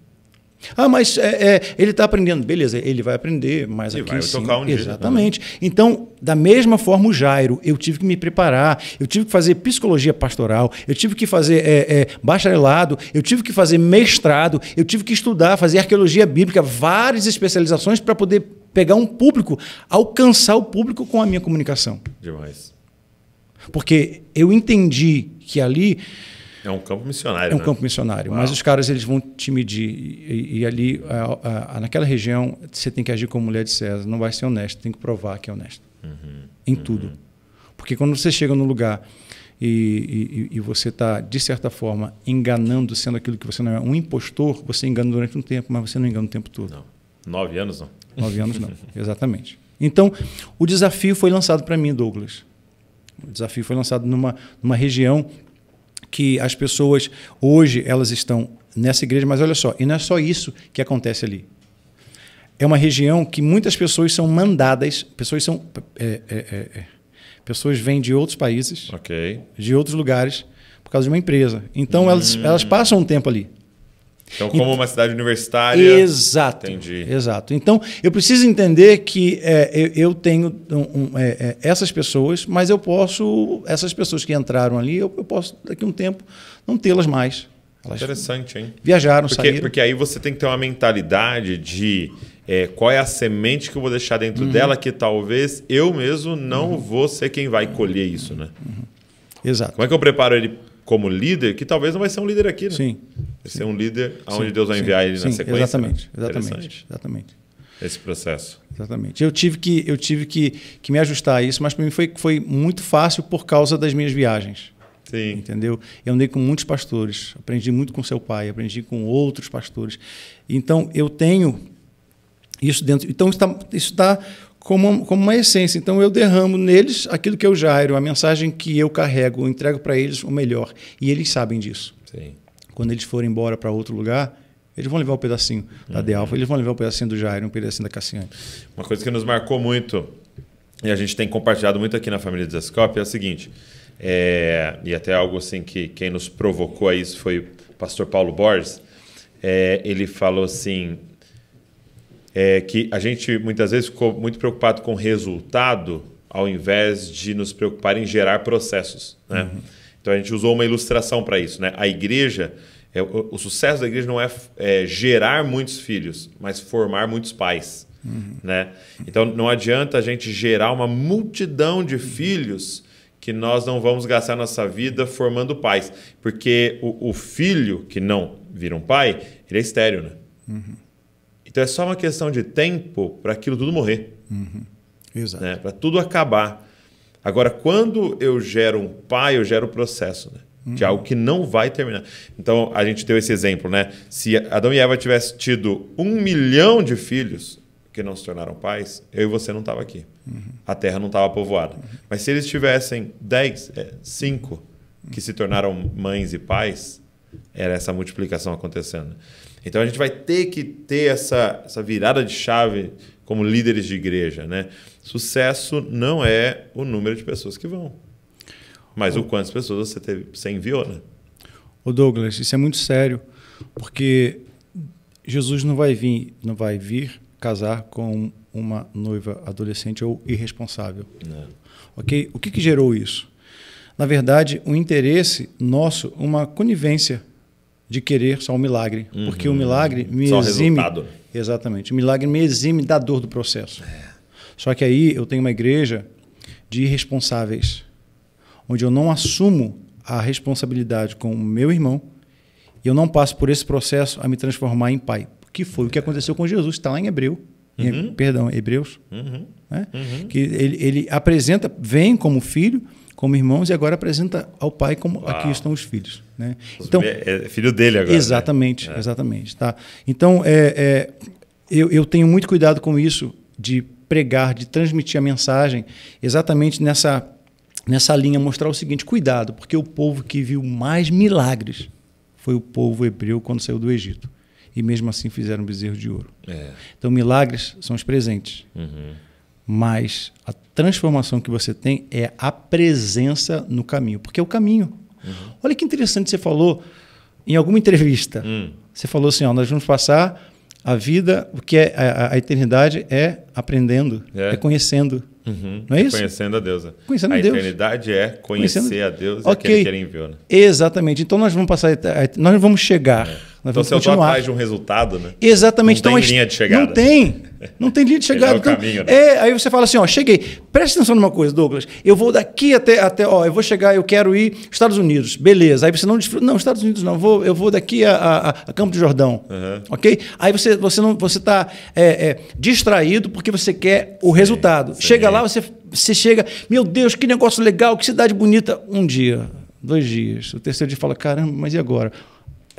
Ah, mas é, é, ele está aprendendo. Beleza, ele vai aprender, mas e aqui vai sim. tocar um Exatamente. Dia. Então, da mesma forma, o Jairo, eu tive que me preparar, eu tive que fazer psicologia pastoral, eu tive que fazer é, é bacharelado, eu tive que fazer mestrado, eu tive que estudar, fazer arqueologia bíblica, várias especializações para poder pegar um público, alcançar o público com a minha comunicação. Demais. Porque eu entendi que ali é um campo missionário. É um né? campo missionário. Uau. Mas os caras eles vão te medir. E, e ali, a, a, naquela região, você tem que agir como mulher de César. Não vai ser honesto, tem que provar que é honesto. Uhum. Em uhum. tudo. Porque quando você chega no lugar e, e, e você está, de certa forma, enganando, sendo aquilo que você não é, um impostor, você engana durante um tempo, mas você não engana o tempo todo. Não. Nove anos não. Nove anos não, exatamente. Então, o desafio foi lançado para mim, Douglas. O desafio foi lançado numa, numa região que as pessoas hoje elas estão nessa igreja, mas olha só, e não é só isso que acontece ali. É uma região que muitas pessoas são mandadas, pessoas são é, é, é, é pessoas vêm de outros países, okay. de outros lugares por causa de uma empresa. Então hum. elas elas passam um tempo ali. Então, como então, uma cidade universitária. Exato. Entendi. Exato. Então, eu preciso entender que é, eu, eu, tenho um, um, é, é, essas pessoas, mas eu posso, essas pessoas que entraram ali, eu, eu posso, daqui a um tempo, não tê-las mais. Elas Interessante, hein? Viajaram, porque, saíram. Porque aí você tem que ter uma mentalidade de é, qual é a semente que eu vou deixar dentro uhum. dela que talvez eu mesmo não uhum. vou ser quem vai colher isso, né? Uhum. Exato. Como é que eu preparo ele como líder que talvez não vai ser um líder aqui, né? Sim, Sim. ser é um líder aonde Deus vai enviar sim, ele na sequência. Né? Exatamente, exatamente, exatamente. Esse processo. Exatamente. Eu tive que, eu tive que, que me ajustar a isso, mas para mim foi, foi muito fácil por causa das minhas viagens. Sim. Entendeu? Eu andei com muitos pastores, aprendi muito com seu pai, aprendi com outros pastores. Então, eu tenho isso dentro. Então, isso está tá como, como uma essência. Então, eu derramo neles aquilo que eu é jairo, a mensagem que eu carrego, eu entrego para eles o melhor. E eles sabem disso. Sim. Quando eles forem embora para outro lugar, eles vão levar o um pedacinho da uhum. De Alfa, eles vão levar o um pedacinho do Jair, um pedacinho da Cassiane. Uma coisa que nos marcou muito, e a gente tem compartilhado muito aqui na família Desascope, é o seguinte, é, e até algo assim que quem nos provocou a isso foi o pastor Paulo Borges, é, ele falou assim, é, que a gente muitas vezes ficou muito preocupado com resultado ao invés de nos preocupar em gerar processos, né? Uhum. Então a gente usou uma ilustração para isso, né? A igreja, é, o, o, sucesso da igreja não é, é, gerar muitos filhos, mas formar muitos pais, uhum. né? Então não adianta a gente gerar uma multidão de uhum. filhos que nós não vamos gastar nossa vida formando pais, porque o, o filho que não vira um pai, ele é estéreo, né? Uhum. Então é só uma questão de tempo para aquilo tudo morrer. Uhum. Exato. Né? Para tudo acabar. Agora, quando eu gero um pai, eu gero um processo, né? De é uhum. algo que não vai terminar. Então, a gente deu esse exemplo, né? Se Adão e Eva tivessem tido um milhão de filhos que não se tornaram pais, eu e você não estava aqui. Uhum. A terra não estava povoada. Uhum. Mas se eles tivessem dez, é, cinco que se tornaram mães e pais, era essa multiplicação acontecendo. Então a gente vai ter que ter essa, essa virada de chave como líderes de igreja, né? Sucesso não é o número de pessoas que vão, mas o quantas pessoas você, teve, você enviou, né? Ô Douglas, isso é muito sério, porque Jesus não vai vir, não vai vir casar com uma noiva adolescente ou irresponsável. Não. Ok? O que, que gerou isso? Na verdade, o um interesse nosso, uma conivência de querer só um milagre, uhum. porque o uhum. milagre me só exime. Resultado. Né? Exatamente, o milagre me exime da dor do processo. É. Só que aí eu tenho uma igreja de irresponsáveis, onde eu não assumo a responsabilidade com o meu irmão e eu não passo por esse processo a me transformar em pai. Que foi o que aconteceu com Jesus, está lá em Hebreu. Uhum. Em, perdão, Hebreus. Uhum. Né? Uhum. Que ele, ele apresenta, vem como filho, como irmãos e agora apresenta ao pai como Uau. aqui estão os filhos, né? Os então é filho dele agora. Né? Exatamente, né? exatamente, tá? Então é, é eu, eu, tenho muito cuidado com isso de pregar, de transmitir a mensagem, exatamente nessa, nessa linha, mostrar o seguinte: cuidado, porque o povo que viu mais milagres foi o povo hebreu quando saiu do Egito. E mesmo assim fizeram bezerro de ouro. É. Então, milagres são os presentes. Uhum. Mas a transformação que você tem é a presença no caminho, porque é o caminho. Uhum. Olha que interessante, você falou em alguma entrevista. Hum. Você falou assim: ó, nós vamos passar a vida, o que é a, a eternidade é aprendendo, é, é conhecendo. Uhum. Não é, é isso? Conhecendo a Deus. Conhecendo a Deus. eternidade é conhecer conhecendo... a Deus okay. e aquele que ele enviou. Né? Exatamente. Então nós vamos passar, nós vamos chegar. É nós então, então, se eu atrás de um resultado, né? Exatamente. Não então, tem linha de chegada. Não tem. Não tem linha de chegada. é, então, caminho, né? é, aí você fala assim, ó, cheguei. Presta atenção numa coisa, Douglas. Eu vou daqui até, até ó, eu vou chegar, eu quero ir Estados Unidos. Beleza. Aí você não desfruta. Não, Estados Unidos não. Vou, eu vou daqui a, a, a Campo do Jordão. Uhum. Ok? Aí você, você não você está é, é, distraído porque você quer o sim, resultado. Sim. Chega lá, você, você chega, meu Deus, que negócio legal, que cidade bonita. Um dia, dois dias. O terceiro dia fala, caramba, mas e agora?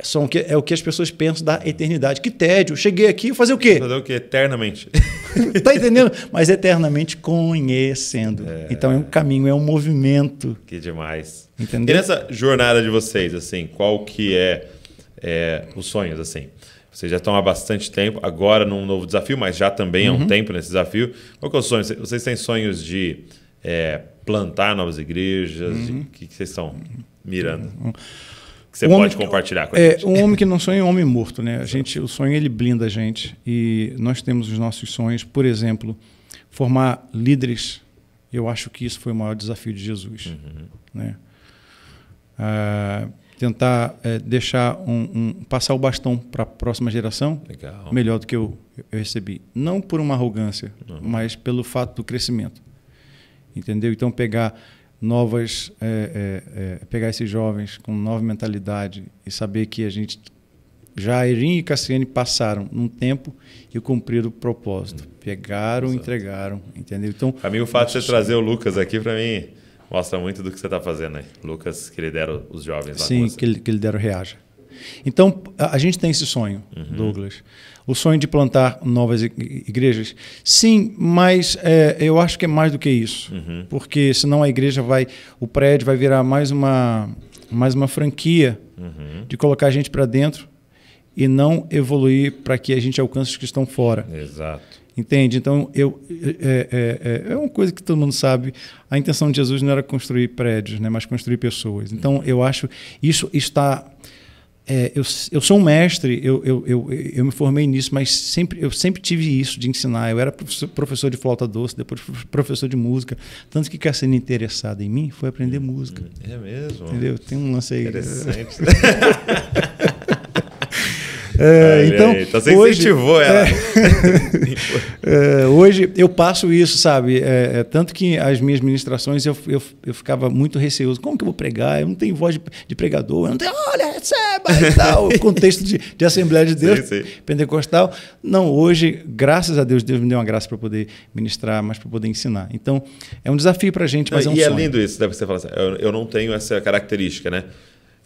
são que, é o que as pessoas pensam da eternidade. Que tédio, cheguei aqui, fazer o quê? Fazer o quê? Eternamente. tá entendendo? Mas eternamente conhecendo. É... Então é um caminho, é um movimento. Que demais. Entendeu? E nessa jornada de vocês, assim, qual que é, é os sonhos, assim? Vocês já estão há bastante tempo, agora num novo desafio, mas já também uhum. há um uhum. tempo nesse desafio. Qual que é o sonho? Vocês têm sonhos de é, plantar novas igrejas? Uhum. que, que vocês estão mirando? Uhum que você um pode compartilhar com a é, gente? Um homem que não sonha é um homem morto, né? A gente, o sonho ele blinda a gente e nós temos os nossos sonhos. Por exemplo, formar líderes. Eu acho que isso foi o maior desafio de Jesus, uhum. né? Ah, tentar é, deixar um, um, passar o bastão para a próxima geração Legal. melhor do que eu, eu recebi não por uma arrogância uhum. mas pelo fato do crescimento entendeu então pegar novas, é, é, é, pegar esses jovens com nova mentalidade e saber que a gente, Jairim e Cassiane passaram num tempo e cumpriram o propósito. Uhum. Pegaram, Exato. entregaram, entendeu? Então, para mim, o fato de você trazer o Lucas aqui, para mim, mostra muito do que você está fazendo aí. Lucas, que lidera os jovens lá Sim, que, que lidera o Reaja. Então, a, a gente tem esse sonho, uhum. Douglas o sonho de plantar novas igrejas? Sim, mas é, eu acho que é mais do que isso, uhum. porque senão a igreja vai, o prédio vai virar mais uma, mais uma franquia uhum. de colocar a gente para dentro e não evoluir para que a gente alcance os que estão fora. Exato. Entende? Então, eu, é, é, é, é, uma coisa que todo mundo sabe. A intenção de Jesus não era construir prédios, né, mas construir pessoas. Então, eu acho isso está é, eu, eu sou um mestre, eu, eu, eu, eu, me formei nisso, mas sempre, eu sempre tive isso de ensinar. Eu era professor de flauta doce, depois professor de música. Tanto que quer ser interessado em mim foi aprender é, música. É mesmo? Entendeu? Tem um lance aí. Interessante. É, então, então você hoje, incentivou ela. É, é hoje eu passo isso, sabe? É, é, tanto que as minhas ministrações eu, eu, eu, ficava muito receoso. Como que eu vou pregar? Eu não tenho voz de, de pregador, eu não tenho, olha, receba e tal. O contexto de, de Assembleia de Deus, sim, sim. pentecostal. Não, hoje, graças a Deus, Deus me deu uma graça para poder ministrar, mas para poder ensinar. Então, é um desafio para a gente, mas é um E é sonho. é lindo isso, deve né? você falar assim, eu, eu não tenho essa característica, né?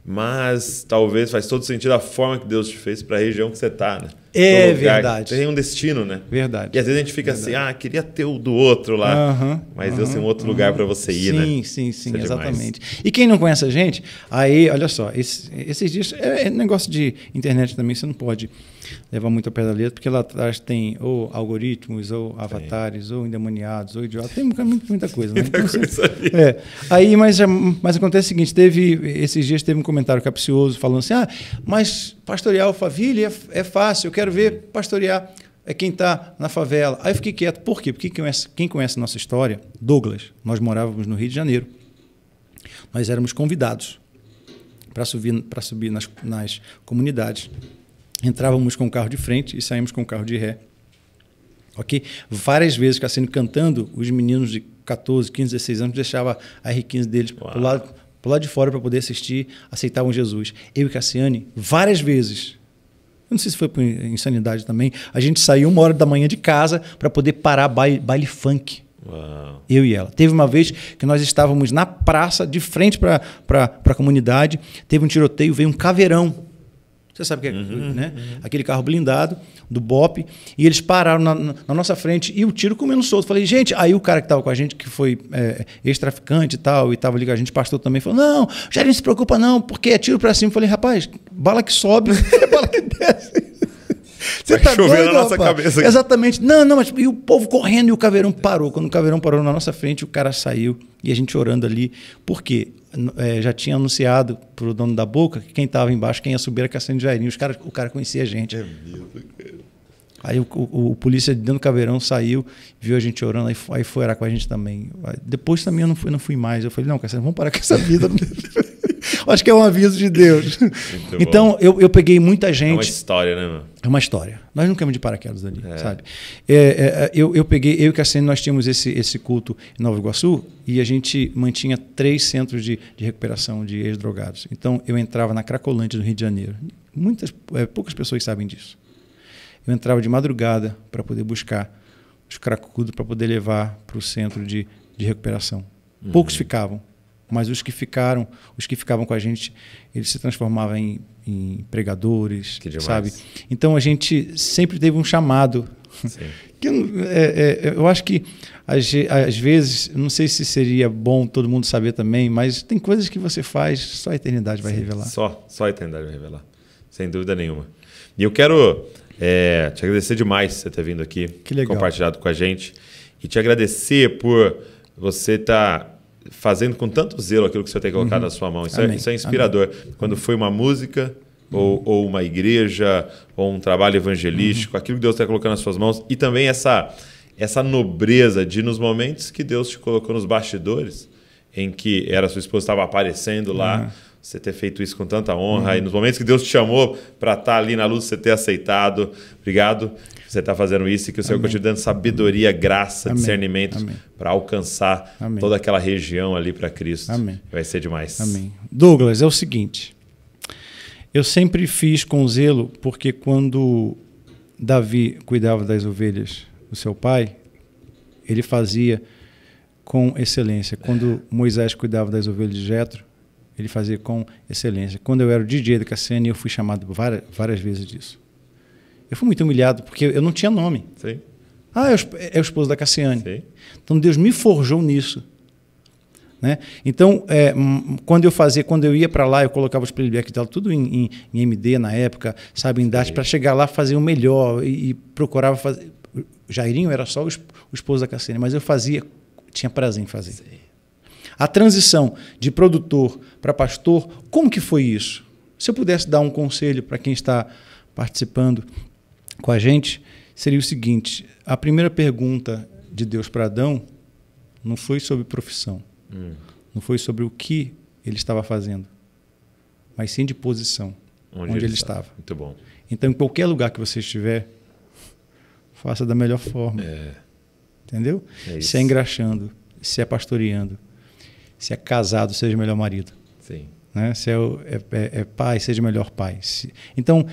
mas talvez faz todo sentido a forma que Deus te fez para a região que você está, né? É verdade. Tem um destino, né? Verdade. E às vezes a gente fica assim, verdade. assim, ah, queria ter o do outro lá, uhum, mas uhum, eu um outro uhum. lugar para você ir, sim, né? Sim, sim, sim, é exatamente. Demais. E quem não conhece a gente, aí, olha só, esses, esses dias, é, é, negócio de internet também, você não pode levar muito a pé da letra, porque lá atrás tem ou algoritmos, ou avatares, sim. ou endemoniados, ou idiotas, tem muita, coisa, né? Muita então, coisa ali. É. Aí, mas, mas acontece o seguinte, teve, esses dias teve um comentário capcioso falando assim, ah, mas pastorear o é, é fácil, eu quero ver pastorear é quem está na favela. Aí eu fiquei quieto. Por quê? Porque quem conhece, quem conhece nossa história, Douglas, nós morávamos no Rio de Janeiro. Nós éramos convidados para subir, pra subir nas, nas comunidades. Entrávamos com o carro de frente e saímos com o carro de ré. Ok? Várias vezes, Cassino cantando, os meninos de 14, 15, 16 anos deixava a R15 deles para o lado pro lado de fora para poder assistir, aceitavam Jesus. Eu e Cassiane, várias vezes. Eu não sei se foi por insanidade também. A gente saiu uma hora da manhã de casa para poder parar baile, baile funk. Uau. Eu e ela. Teve uma vez que nós estávamos na praça, de frente para a comunidade, teve um tiroteio, veio um caveirão você sabe que é uhum, né? Uhum. aquele carro blindado do BOP. E eles pararam na, na nossa frente e o tiro comendo solto. Falei, gente, aí o cara que estava com a gente, que foi é, ex-traficante e tal, e estava ali com a gente, pastor também, falou: não, já não se preocupa, não, porque é tiro para cima. Falei, rapaz, bala que sobe, bala que desce. Você tá, tá chover doido, na nossa cabeça. Aqui. Exatamente. Não, não, mas e o povo correndo e o caveirão parou. Quando o caveirão parou na nossa frente, o cara saiu e a gente orando ali. Por quê? É, já tinha anunciado pro dono da boca que quem estava embaixo, quem ia subir era de Jairinho. Os cara, o cara conhecia a gente. É mesmo, cara. Aí o, o, o, polícia dentro do caveirão saiu, viu a gente orando, aí, aí foi orar com a gente também. Depois também eu não fui, não fui mais. Eu falei, não, Cassiano, vamos parar com essa vida. Acho que é um aviso de Deus. Muito então, eu, eu peguei muita gente. É uma história, né, mano? É uma história. Nós não caímos de paraquedas ali, é. sabe? É, é, é eu, eu peguei, eu e Cassiano, nós tínhamos esse, esse culto em Nova Iguaçu e a gente mantinha três centros de, de recuperação de ex-drogados. Então, eu entrava na Cracolante, do Rio de Janeiro. Muitas, é, poucas pessoas sabem disso. Eu entrava de madrugada para poder buscar os cracudos para poder levar para o centro de, de recuperação. Poucos uhum. ficavam. Mas os que ficaram, os que ficavam com a gente, eles se transformavam em, em pregadores, sabe? Então a gente sempre teve um chamado. que eu, é, é, eu acho que às, às, vezes, não sei se seria bom todo mundo saber também, mas tem coisas que você faz, só a eternidade vai Sim, revelar. Só, só a eternidade vai revelar. Sem dúvida nenhuma. E eu quero é, te agradecer demais por você ter vindo aqui, compartilhado com a gente, e te agradecer por você estar tá fazendo com tanto zelo aquilo que você tem colocado uhum. na sua mão. Isso, é, isso é, inspirador. Amém. Quando foi uma música, ou, uhum. ou, uma igreja, ou um trabalho evangelístico, uhum. aquilo que Deus está colocando nas suas mãos, e também essa, essa nobreza de, nos momentos que Deus te colocou nos bastidores, em que era sua esposa estava aparecendo lá, uhum. você ter feito isso com tanta honra, uhum. e nos momentos que Deus te chamou para estar tá ali na luz, você ter aceitado. Obrigado você está fazendo isso e que o Senhor continue dando sabedoria, graça, Amém. discernimento para alcançar Amém. toda aquela região ali para Cristo. Amém. Vai ser demais. Amém. Douglas, é o seguinte. Eu sempre fiz com zelo, porque quando Davi cuidava das ovelhas do seu pai, ele fazia com excelência. Quando Moisés cuidava das ovelhas de Jetro, ele fazia com excelência. Quando eu era o DJ da Cassiane, eu fui chamado várias, várias vezes disso. Eu fui muito humilhado, porque eu não tinha nome. Sim. Ah, é, é o esposo da Cassiane. Sim. Então Deus me forjou nisso. Né? Então, é, quando eu fazia, quando eu ia para lá, eu colocava os playback dela tudo em, em, em, MD na época, sabe, em DAT, para chegar lá fazer o melhor e, e procurava fazer. Jairinho era só o, esposo da Cassiane, mas eu fazia, tinha prazer em fazer. Sim. A transição de produtor para pastor, como que foi isso? Se eu pudesse dar um conselho para quem está participando, com a gente seria o seguinte: a primeira pergunta de Deus para Adão não foi sobre profissão, hum. não foi sobre o que ele estava fazendo, mas sim de posição, onde, onde ele, ele estava. Muito bom. Então, em qualquer lugar que você estiver, faça da melhor forma. É. Entendeu? É se é engraxando, se é pastoreando, se é casado, seja o melhor marido. Sim. Né? Se é, é, é, é pai, seja o melhor pai. Se, então,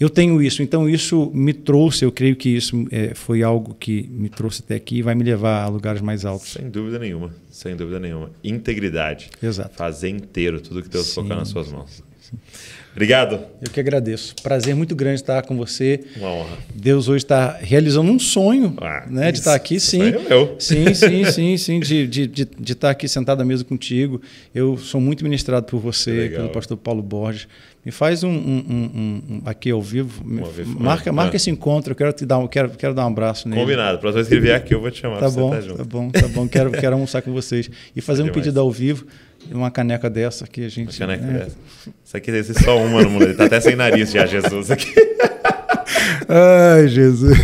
eu tenho isso, então isso me trouxe, eu creio que isso é, foi algo que me trouxe até aqui e vai me levar a lugares mais altos. Sem dúvida nenhuma, sem dúvida nenhuma. Integridade. Exato. Fazer inteiro tudo que Deus colocar nas suas mãos. Obrigado. Eu que agradeço. Prazer muito grande estar com você. Uma honra. Deus hoje está realizando um sonho ah, né, de estar aqui, sim. Sonho é meu. Sim, sim, sim, sim. De, de, de, de, estar aqui sentado à mesa contigo. Eu sou muito ministrado por você, pelo pastor Paulo Borges me faz um, um, um, um aqui ao vivo, marca, marca esse encontro, eu quero te dar, quero, quero dar um abraço nele. Combinado, para você escrever vier aqui eu vou te chamar. Tá bom, tá, tá, bom, tá bom, quero, quero almoçar com vocês e fazer é um demais. pedido ao vivo uma caneca dessa que a gente. Uma caneca né? dessa. Isso aqui deve ser só uma no mundo. Ele tá até sem nariz já, Jesus aqui. Ai, Jesus.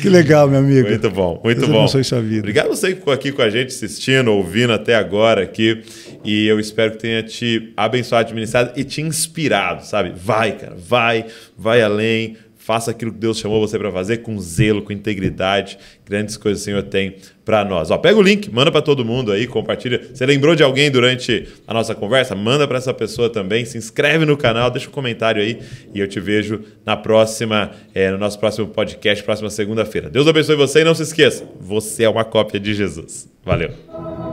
Que legal, meu amigo. Muito bom, muito Deus bom. Abençoe sua vida. Obrigado você que ficou aqui com a gente, assistindo, ouvindo até agora aqui. E eu espero que tenha te abençoado, administrado e te inspirado, sabe? Vai, cara, vai, vai além faça aquilo que Deus chamou você para fazer com zelo, com integridade. Grandes coisas o Senhor tem para nós. Ó, pega o link, manda para todo mundo aí, compartilha. Você lembrou de alguém durante a nossa conversa? Manda para essa pessoa também. Se inscreve no canal, deixa um comentário aí e eu te vejo na próxima, é, no nosso próximo podcast, próxima segunda-feira. Deus abençoe você e não se esqueça, você é uma cópia de Jesus. Valeu.